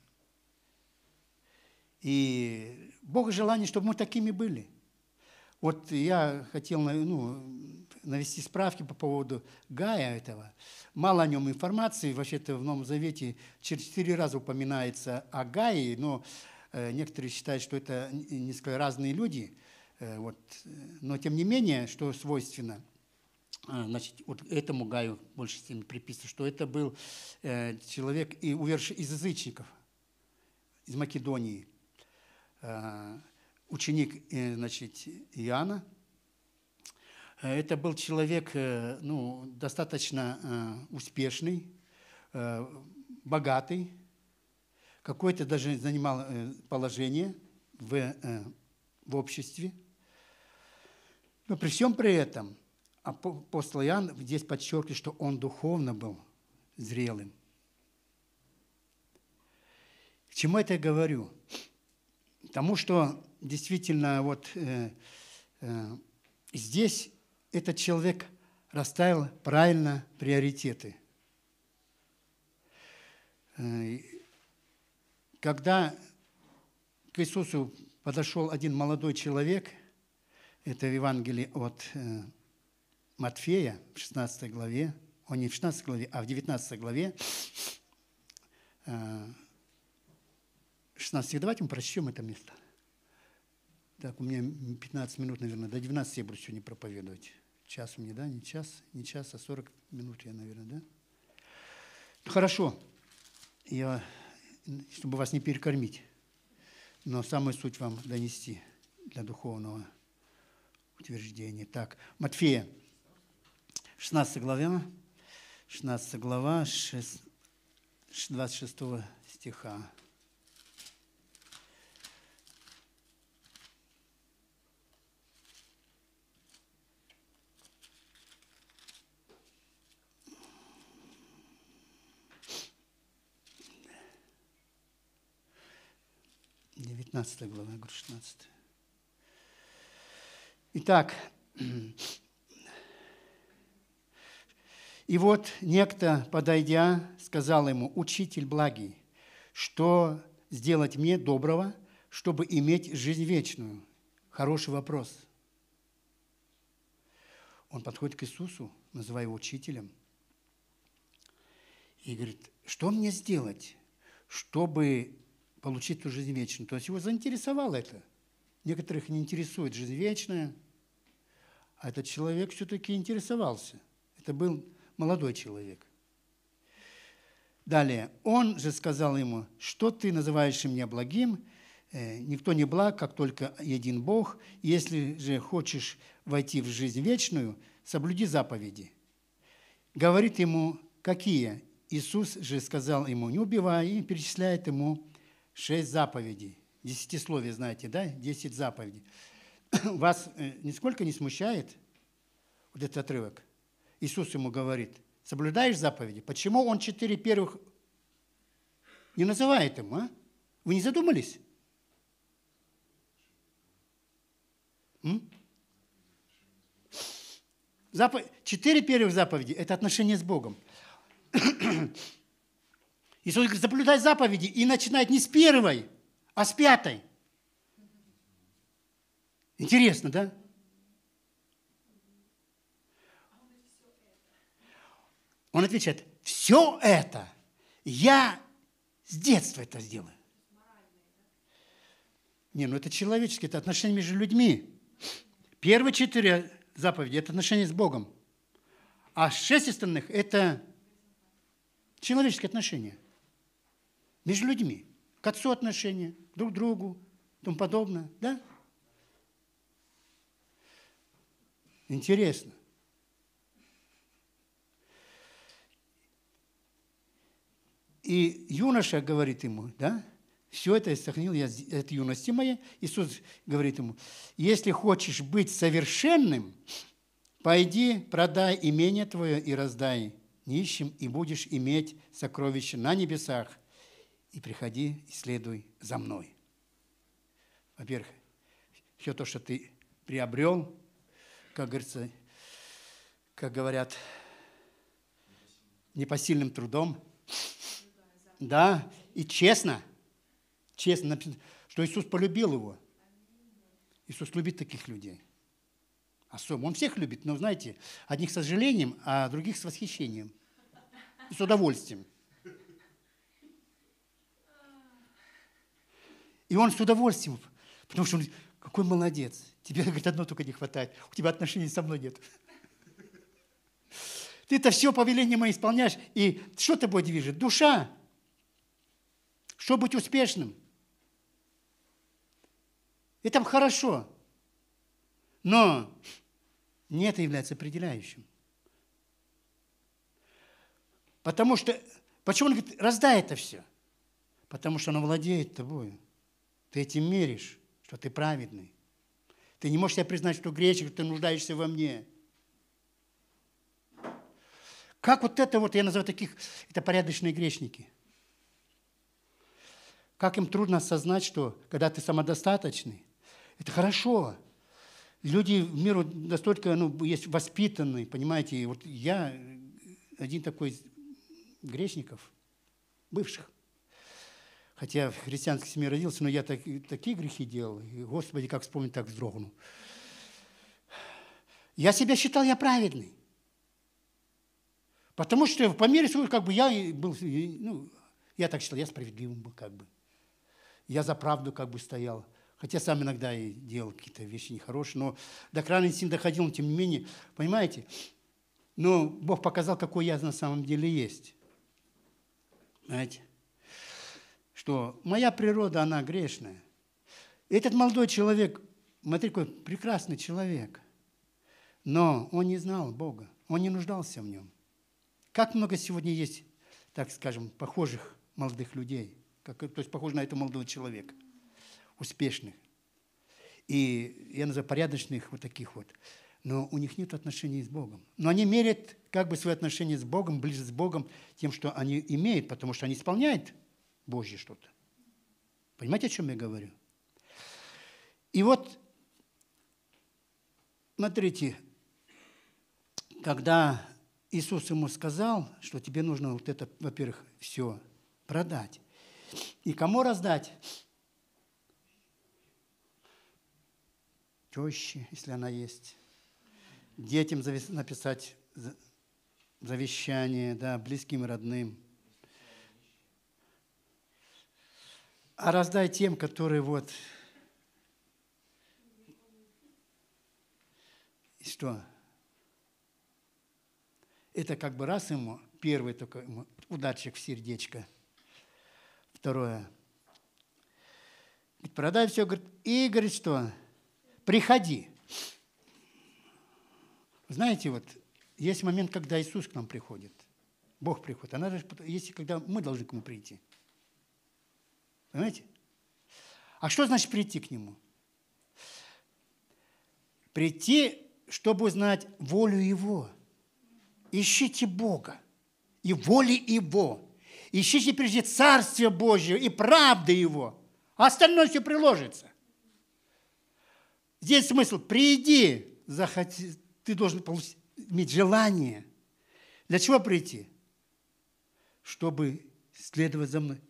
Speaker 1: И Бог желание, чтобы мы такими были – вот я хотел ну, навести справки по поводу Гая этого. Мало о нем информации. Вообще-то в Новом Завете через четыре раза упоминается о Гае, но э, некоторые считают, что это несколько разные люди. Э, вот. Но тем не менее, что свойственно э, – значит, вот этому Гаю больше всем приписано, что это был человек и уверш из язычников, из Македонии ученик э, значит, Иоанна. Э, это был человек э, ну, достаточно успешный, богатый, какой то даже занимал положение в, в обществе. Но при всем при этом апостол Иоанн здесь подчеркивает, что он духовно был зрелым. К чему это я говорю? Тому, что действительно вот э, э, здесь этот человек расставил правильно приоритеты. Э, когда к Иисусу подошел один молодой человек, это в Евангелии от э, Матфея, в 16 главе, он не в 16 главе, а в 19 главе, 16, э, давайте мы прочтем это место. Так, у меня 15 минут, наверное, до 12 я буду сегодня проповедовать. Час мне, да, не час, не час, а 40 минут я, наверное, да? Хорошо. Я, чтобы вас не перекормить, но самую суть вам донести для духовного утверждения. Так, Матфея, 16 глава, 16 глава, 6, 26 стиха. 16 глава, я говорю, 16. Итак, и вот некто, подойдя, сказал ему, «Учитель благий, что сделать мне доброго, чтобы иметь жизнь вечную?» Хороший вопрос. Он подходит к Иисусу, называя его учителем, и говорит, «Что мне сделать, чтобы получить ту жизнь вечную. То есть его заинтересовало это. Некоторых не интересует жизнь вечная, а этот человек все-таки интересовался. Это был молодой человек. Далее, он же сказал ему, что ты называешь меня благим, э, никто не благ, как только един Бог. Если же хочешь войти в жизнь вечную, соблюди заповеди. Говорит ему, какие? Иисус же сказал ему, не убивай, и перечисляет ему шесть заповедей. Десятисловие знаете, да? Десять заповедей. <clears throat> Вас э, нисколько не смущает вот этот отрывок? Иисус ему говорит, соблюдаешь заповеди? Почему он четыре первых не называет ему? а? Вы не задумались? М? Запов... Четыре первых заповеди – это отношение с Богом. <clears throat> Иисус говорит, соблюдай заповеди и начинает не с первой, а с пятой. Интересно, да? Он отвечает, все это я с детства это сделаю. Не, ну это человеческие, это отношения между людьми. Первые четыре заповеди – это отношения с Богом. А шесть остальных – это человеческие отношения между людьми, к отцу отношения, друг к другу, тому подобное, да? Интересно. И юноша говорит ему, да, все это сохранил я от юности моей. Иисус говорит ему, если хочешь быть совершенным, пойди, продай имение твое и раздай нищим, и будешь иметь сокровище на небесах и приходи, и следуй за мной. Во-первых, все то, что ты приобрел, как говорится, как говорят, непосильным трудом, да, и честно, честно написано, что Иисус полюбил его. Иисус любит таких людей. Особо. Он всех любит, но, знаете, одних с сожалением, а других с восхищением. И с удовольствием. И он с удовольствием, потому что он, какой молодец. Тебе, говорит, одно только не хватает. У тебя отношений со мной нет. <laughs> Ты это все повеление мое исполняешь. И что тобой движет? Душа. Чтобы быть успешным. И там хорошо. Но не это является определяющим. Потому что, почему он говорит, раздай это все? Потому что оно владеет тобой. Ты этим меришь, что ты праведный. Ты не можешь себя признать, что грешник, что ты нуждаешься во мне. Как вот это вот, я называю таких, это порядочные грешники. Как им трудно осознать, что когда ты самодостаточный, это хорошо. Люди в миру настолько, ну, есть воспитанные, понимаете. Вот я один такой из грешников, бывших – Хотя в христианской семье родился, но я так, такие грехи делал. И, Господи, как вспомнить, так вздрогну. Я себя считал, я праведный. Потому что по мере своего, как бы я был, ну, я так считал, я справедливым был, как бы. Я за правду как бы стоял. Хотя сам иногда и делал какие-то вещи нехорошие, но до крайней сильно доходил, но тем не менее, понимаете? Но Бог показал, какой я на самом деле есть. знаете? что моя природа, она грешная. Этот молодой человек, смотри, какой прекрасный человек, но он не знал Бога, он не нуждался в нем. Как много сегодня есть, так скажем, похожих молодых людей, как, то есть похожих на этого молодого человека, успешных. И я называю порядочных вот таких вот. Но у них нет отношений с Богом. Но они мерят как бы свои отношения с Богом, ближе с Богом, тем, что они имеют, потому что они исполняют Божье что-то. Понимаете, о чем я говорю? И вот, смотрите, когда Иисус ему сказал, что тебе нужно вот это, во-первых, все продать. И кому раздать? Теще, если она есть. Детям написать завещание, да, близким и родным – а раздай тем, которые вот... И что? Это как бы раз ему, первый только ему ударчик в сердечко. Второе. Говорит, продай все, говорит, и, говорит, что? Приходи. Знаете, вот есть момент, когда Иисус к нам приходит. Бог приходит. А надо, есть, когда мы должны к Нему прийти – Понимаете? А что значит прийти к Нему? Прийти, чтобы узнать волю Его. Ищите Бога и воли Его. Ищите прежде Царствие Божье и правды Его. А остальное все приложится. Здесь смысл. Приди, захоти, ты должен получить, иметь желание. Для чего прийти? Чтобы следовать за мной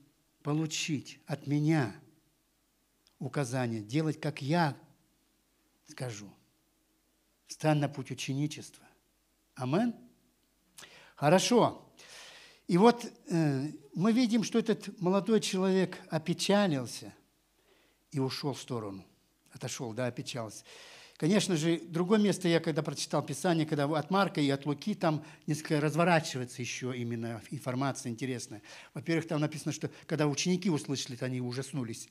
Speaker 1: получить от меня указание, делать, как я скажу. встань на путь ученичества. Амен? Хорошо. И вот э, мы видим, что этот молодой человек опечалился и ушел в сторону. Отошел, да, опечалился. Конечно же, другое место я когда прочитал Писание, когда от Марка и от Луки там несколько разворачивается еще именно информация интересная. Во-первых, там написано, что когда ученики услышали, то они ужаснулись.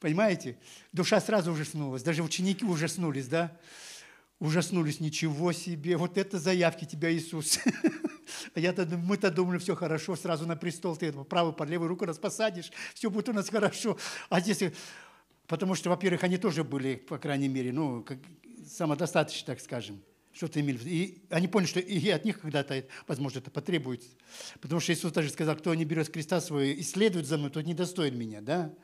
Speaker 1: Понимаете? Душа сразу ужаснулась. Даже ученики ужаснулись, да? Ужаснулись. Ничего себе. Вот это заявки тебя, Иисус. А я-то, мы-то думали, все хорошо, сразу на престол ты правую под левую руку распосадишь, все будет у нас хорошо. А здесь Потому что, во-первых, они тоже были, по крайней мере, ну, как, самодостаточны, так скажем. Что ты имел И они поняли, что и от них когда-то, возможно, это потребуется. Потому что Иисус даже сказал, кто не берет креста свое и следует за мной, тот не достоин меня. Да?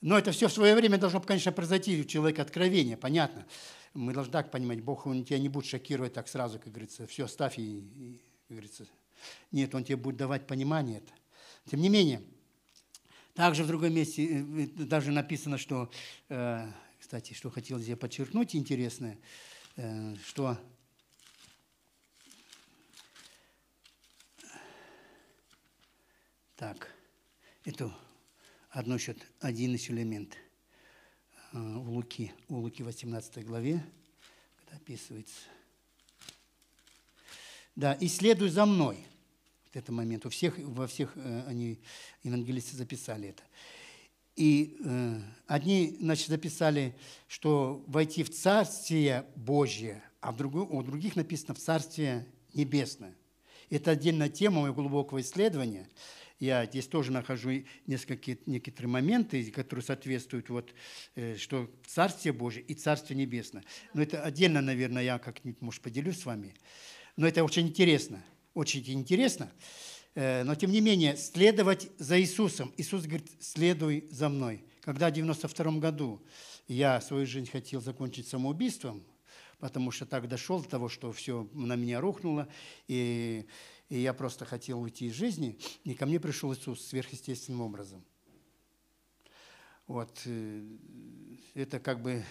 Speaker 1: Но это все в свое время должно, конечно, произойти у человека откровение, понятно. Мы должны так понимать, Бог он тебя не будет шокировать так сразу, как говорится, все, ставь и, и как говорится. Нет, он тебе будет давать понимание это. Тем не менее, также в другом месте э, э, даже написано, что, э, кстати, что хотелось я подчеркнуть интересное, что так, это одно счет, один еще элемент у Луки, у Луки 18 главе, это описывается. Да, и следуй за мной – этот момент. У всех, во всех э, они, евангелисты, записали это. И э, одни, значит, записали, что войти в Царствие Божье, а в другу, у других написано «в Царствие Небесное». Это отдельная тема моего глубокого исследования. Я здесь тоже нахожу несколько, некоторые моменты, которые соответствуют, вот, э, что Царствие Божье и Царствие Небесное. Но это отдельно, наверное, я как-нибудь, может, поделюсь с вами. Но это очень интересно – очень интересно. Э, но тем не менее, следовать за Иисусом. Иисус говорит, следуй за мной. Когда в 92 году я свою жизнь хотел закончить самоубийством, потому что так дошел до того, что все на меня рухнуло, и, и я просто хотел уйти из жизни, и ко мне пришел Иисус сверхъестественным образом. Вот. Э, это как бы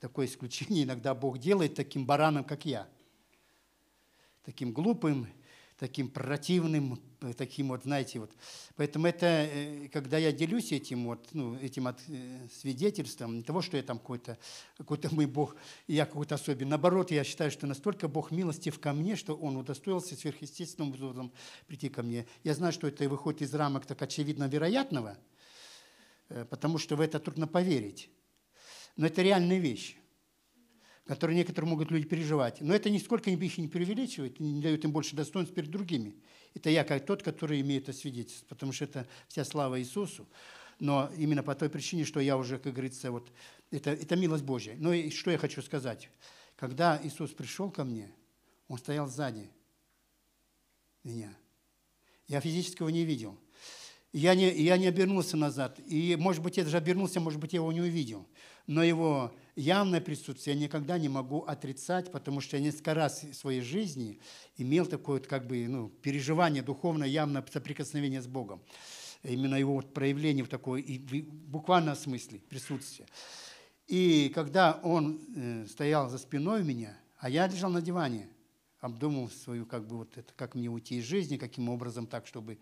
Speaker 1: такое исключение иногда Бог делает таким бараном, как я, таким глупым, таким противным, таким вот, знаете, вот. Поэтому это, э, когда я делюсь этим вот, ну, этим от, э, свидетельством, не того, что я там какой-то, какой-то мой Бог, я какой-то особенный. Наоборот, я считаю, что настолько Бог милостив ко мне, что Он удостоился сверхъестественным образом прийти ко мне. Я знаю, что это выходит из рамок так очевидно вероятного, э, потому что в это трудно поверить. Но это реальная вещь которые некоторые могут люди переживать. Но это нисколько их не преувеличивает, не дает им больше достоинств перед другими. Это я, как тот, который имеет это свидетельство, потому что это вся слава Иисусу. Но именно по той причине, что я уже, как говорится, вот это, это милость Божья. Но ну и что я хочу сказать? Когда Иисус пришел ко мне, Он стоял сзади меня. Я физически его не видел. Я не, я не обернулся назад. И, может быть, я даже обернулся, может быть, я его не увидел. Но его явное присутствие я никогда не могу отрицать, потому что я несколько раз в своей жизни имел такое вот как бы ну, переживание духовное, явное соприкосновение с Богом. Именно его вот проявление в такой и в буквальном смысле присутствие. И когда он э, стоял за спиной у меня, а я лежал на диване, обдумывал свою, как бы вот это, как мне уйти из жизни, каким образом так, чтобы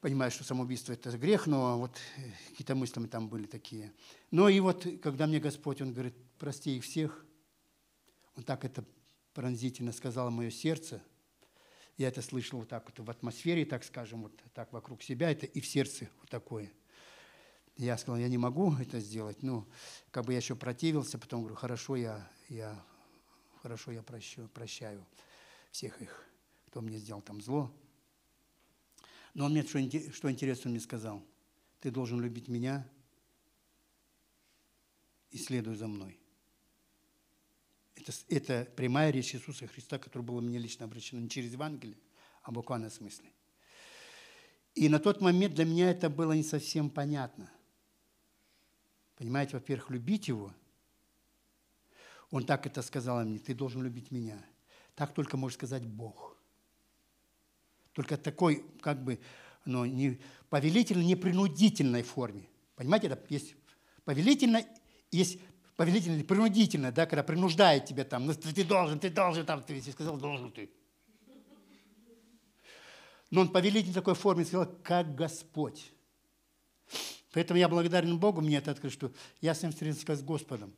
Speaker 1: понимаю, что самоубийство – это грех, но вот э, какие-то мысли там были такие. Но и вот, когда мне Господь, Он говорит, прости их всех, Он так это пронзительно сказал мое сердце, я это слышал вот так вот в атмосфере, так скажем, вот так вокруг себя, это и в сердце вот такое. Я сказал, я не могу это сделать, Но как бы я еще противился, потом говорю, хорошо, я, я, хорошо, я прощу, прощаю всех их, кто мне сделал там зло. Но он мне что, что интересно мне сказал. Ты должен любить меня и следуй за мной. Это, это прямая речь Иисуса Христа, которая была мне лично обращена не через Евангелие, а буквально в смысле. И на тот момент для меня это было не совсем понятно. Понимаете, во-первых, любить его. Он так это сказал мне, ты должен любить меня. Так только может сказать Бог только такой, как бы, но не повелительной, не принудительной форме. Понимаете, это есть повелительно, есть повелительно или принудительно, да, когда принуждает тебя там, ну ты должен, ты должен, там, ты сказал, должен ты. Но он повелитель такой форме сказал, как Господь. Поэтому я благодарен Богу, мне это открыто, что я с ним встретился с Господом.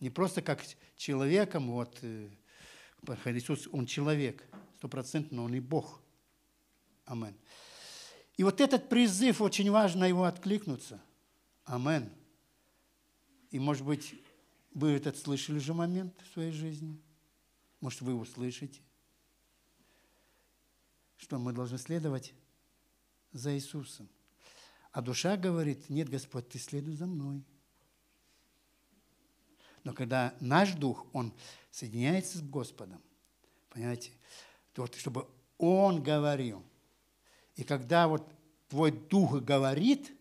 Speaker 1: Не просто как человеком, вот, Иисус, э, он человек, стопроцентно но он и Бог – Амен. И вот этот призыв, очень важно его откликнуться. Амен. И, может быть, вы этот слышали же момент в своей жизни. Может, вы услышите, что мы должны следовать за Иисусом. А душа говорит, нет, Господь, ты следуй за мной. Но когда наш дух, он соединяется с Господом, понимаете, то вот чтобы он говорил, и когда вот твой дух говорит,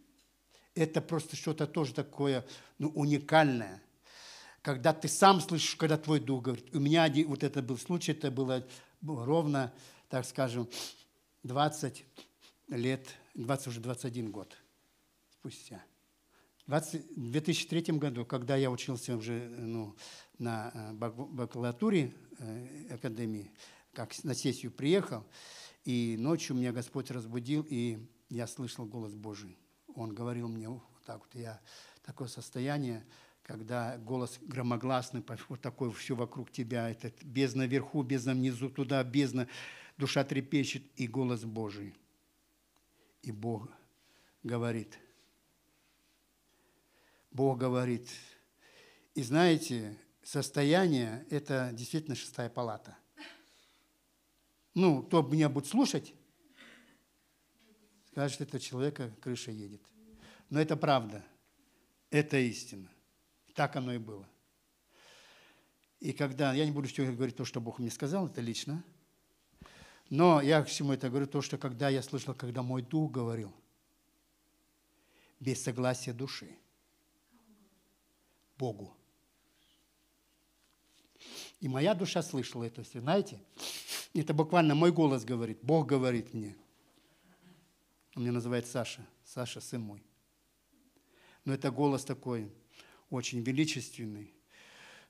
Speaker 1: это просто что-то тоже такое ну, уникальное. Когда ты сам слышишь, когда твой дух говорит. У меня вот это был случай, это было ровно, так скажем, 20 лет, 20 уже 21 год спустя. В 2003 году, когда я учился уже ну, на э, бакалавриатуре э, Академии, как на сессию приехал, и ночью меня Господь разбудил, и я слышал голос Божий. Он говорил мне вот так вот, я такое состояние, когда голос громогласный, вот такой все вокруг тебя, этот бездна вверху, бездна внизу, туда бездна, душа трепещет, и голос Божий. И Бог говорит, Бог говорит, и знаете, состояние – это действительно шестая палата – ну, кто меня будет слушать, скажет, это человека крыша едет. Но это правда, это истина. Так оно и было. И когда, я не буду говорить то, что Бог мне сказал, это лично, но я к всему это говорю то, что когда я слышал, когда мой дух говорил, без согласия души, Богу. И моя душа слышала это все, знаете? Это буквально мой голос говорит, Бог говорит мне. Он меня называет Саша, Саша, сын мой. Но это голос такой, очень величественный.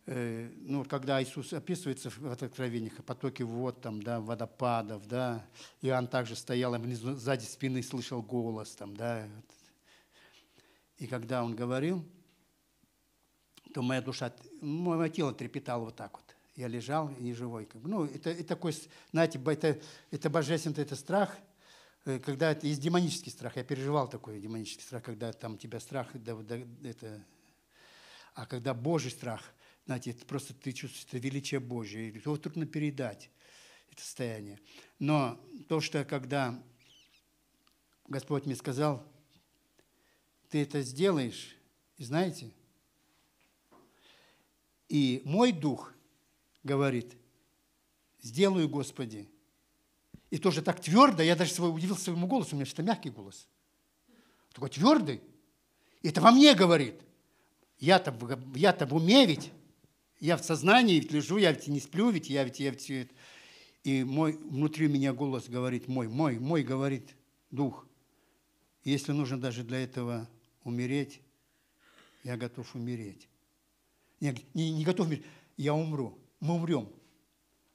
Speaker 1: Э, ну, когда Иисус описывается в откровениях, потоки вод, там, да, водопадов, да, Иоанн также стоял, и внизу, сзади спины слышал голос, там, да. И когда он говорил, то моя душа, мое тело трепетало вот так вот. Я лежал неживой, Как бы. Ну, это, это такой, знаете, это, это божественный это страх, э, когда это есть демонический страх. Я переживал такой демонический страх, когда там тебя страх, да, да, это, а когда Божий страх, знаете, это просто ты чувствуешь это величие Божье. Его трудно передать, это состояние. Но то, что когда Господь мне сказал, ты это сделаешь, знаете, и мой дух говорит, сделаю, Господи. И тоже так твердо, я даже свой, удивился своему голосу, у меня что-то мягкий голос. Такой твердый. И это во мне говорит. Я-то я -то в уме ведь, я в сознании ведь лежу, я ведь не сплю, ведь я ведь, я ведь все это. И мой, внутри меня голос говорит, мой, мой, мой говорит дух. если нужно даже для этого умереть, я готов умереть. Не, не, не готов умереть, я умру мы умрем.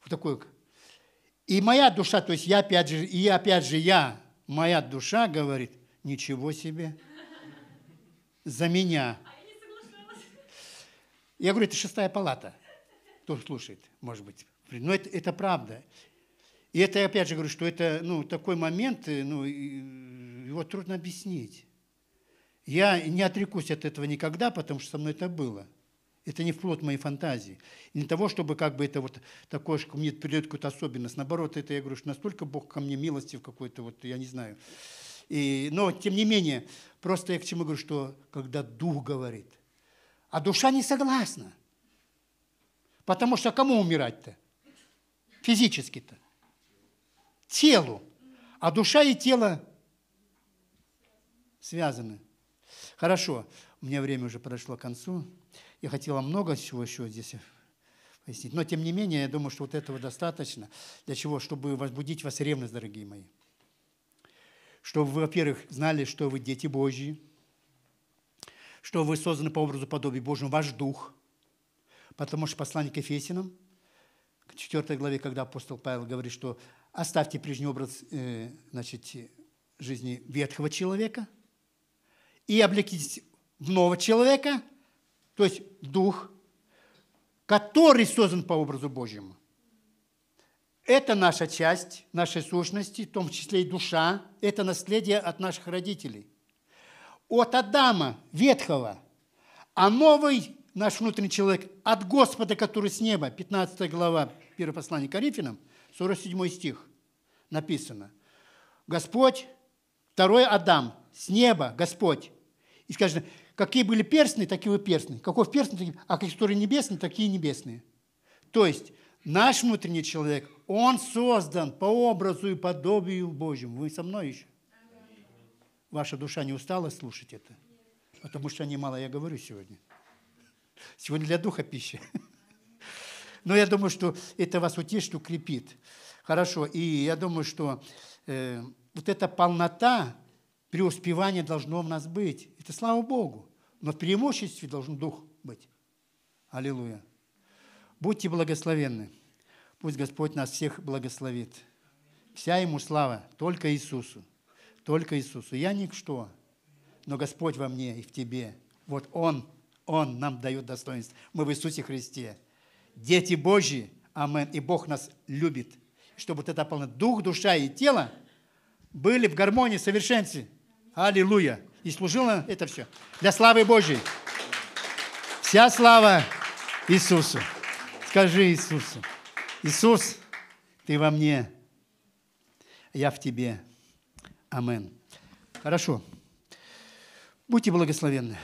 Speaker 1: Вот такой. И моя душа, то есть я опять же, и опять же я, моя душа говорит, ничего себе, за меня. Я говорю, это шестая палата. Кто слушает, может быть. Но ну это, это правда. И это, я опять же говорю, что это ну, такой момент, э, ну, э, его трудно объяснить. Я не отрекусь от этого никогда, потому что со мной это было – это не вплоть моей фантазии. Не того, чтобы как бы это вот такое, что мне придет какую-то особенность. Наоборот, это я говорю, что настолько Бог ко мне милостив какой-то, вот я не знаю. И, но тем не менее, просто я к чему говорю, что когда Дух говорит, а душа не согласна. Потому что кому умирать-то? Физически-то. Телу. А душа и тело связаны. Хорошо, у меня время уже подошло к концу. Я хотела много чего еще здесь пояснить. Но, тем не менее, я думаю, что вот этого достаточно. Для чего? Чтобы возбудить вас ревность, дорогие мои. Чтобы вы, во-первых, знали, что вы дети Божьи, что вы созданы по образу подобию Божьему, ваш дух. Потому что послание к Ефесинам, к 4 главе, когда апостол Павел говорит, что оставьте прежний образ э, значит, жизни ветхого человека и облекитесь в нового человека – то есть дух, который создан по образу Божьему. Это наша часть нашей сущности, в том числе и душа. Это наследие от наших родителей. От Адама Ветхого, а новый наш внутренний человек от Господа, который с неба, 15 глава 1 послания Коринфянам, 47 стих написано. Господь, второй Адам, с неба Господь. И скажет, Какие были перстни, такие вы перстни. Каков перстень, такие... а какие которые небесные, такие небесные. То есть наш внутренний человек, он создан по образу и подобию Божьему. Вы со мной еще? Ваша душа не устала слушать это? Потому что немало я говорю сегодня. Сегодня для духа пищи. <laughs> Но я думаю, что это вас утешит, укрепит. Хорошо. И я думаю, что э, вот эта полнота, преуспевание должно в нас быть. Это слава Богу. Но в преимуществе должен Дух быть. Аллилуйя. Будьте благословенны. Пусть Господь нас всех благословит. Вся Ему слава, только Иисусу. Только Иисусу. Я ничто, но Господь во мне и в тебе. Вот Он, Он нам дает достоинство. Мы в Иисусе Христе. Дети Божьи. Амен. И Бог нас любит. Чтобы вот это полно дух, душа и тело были в гармонии, совершенстве. Аллилуйя. И служила это все для славы Божьей. Вся слава Иисусу. Скажи Иисусу. Иисус, ты во мне, я в тебе. Амен. Хорошо. Будьте благословенны.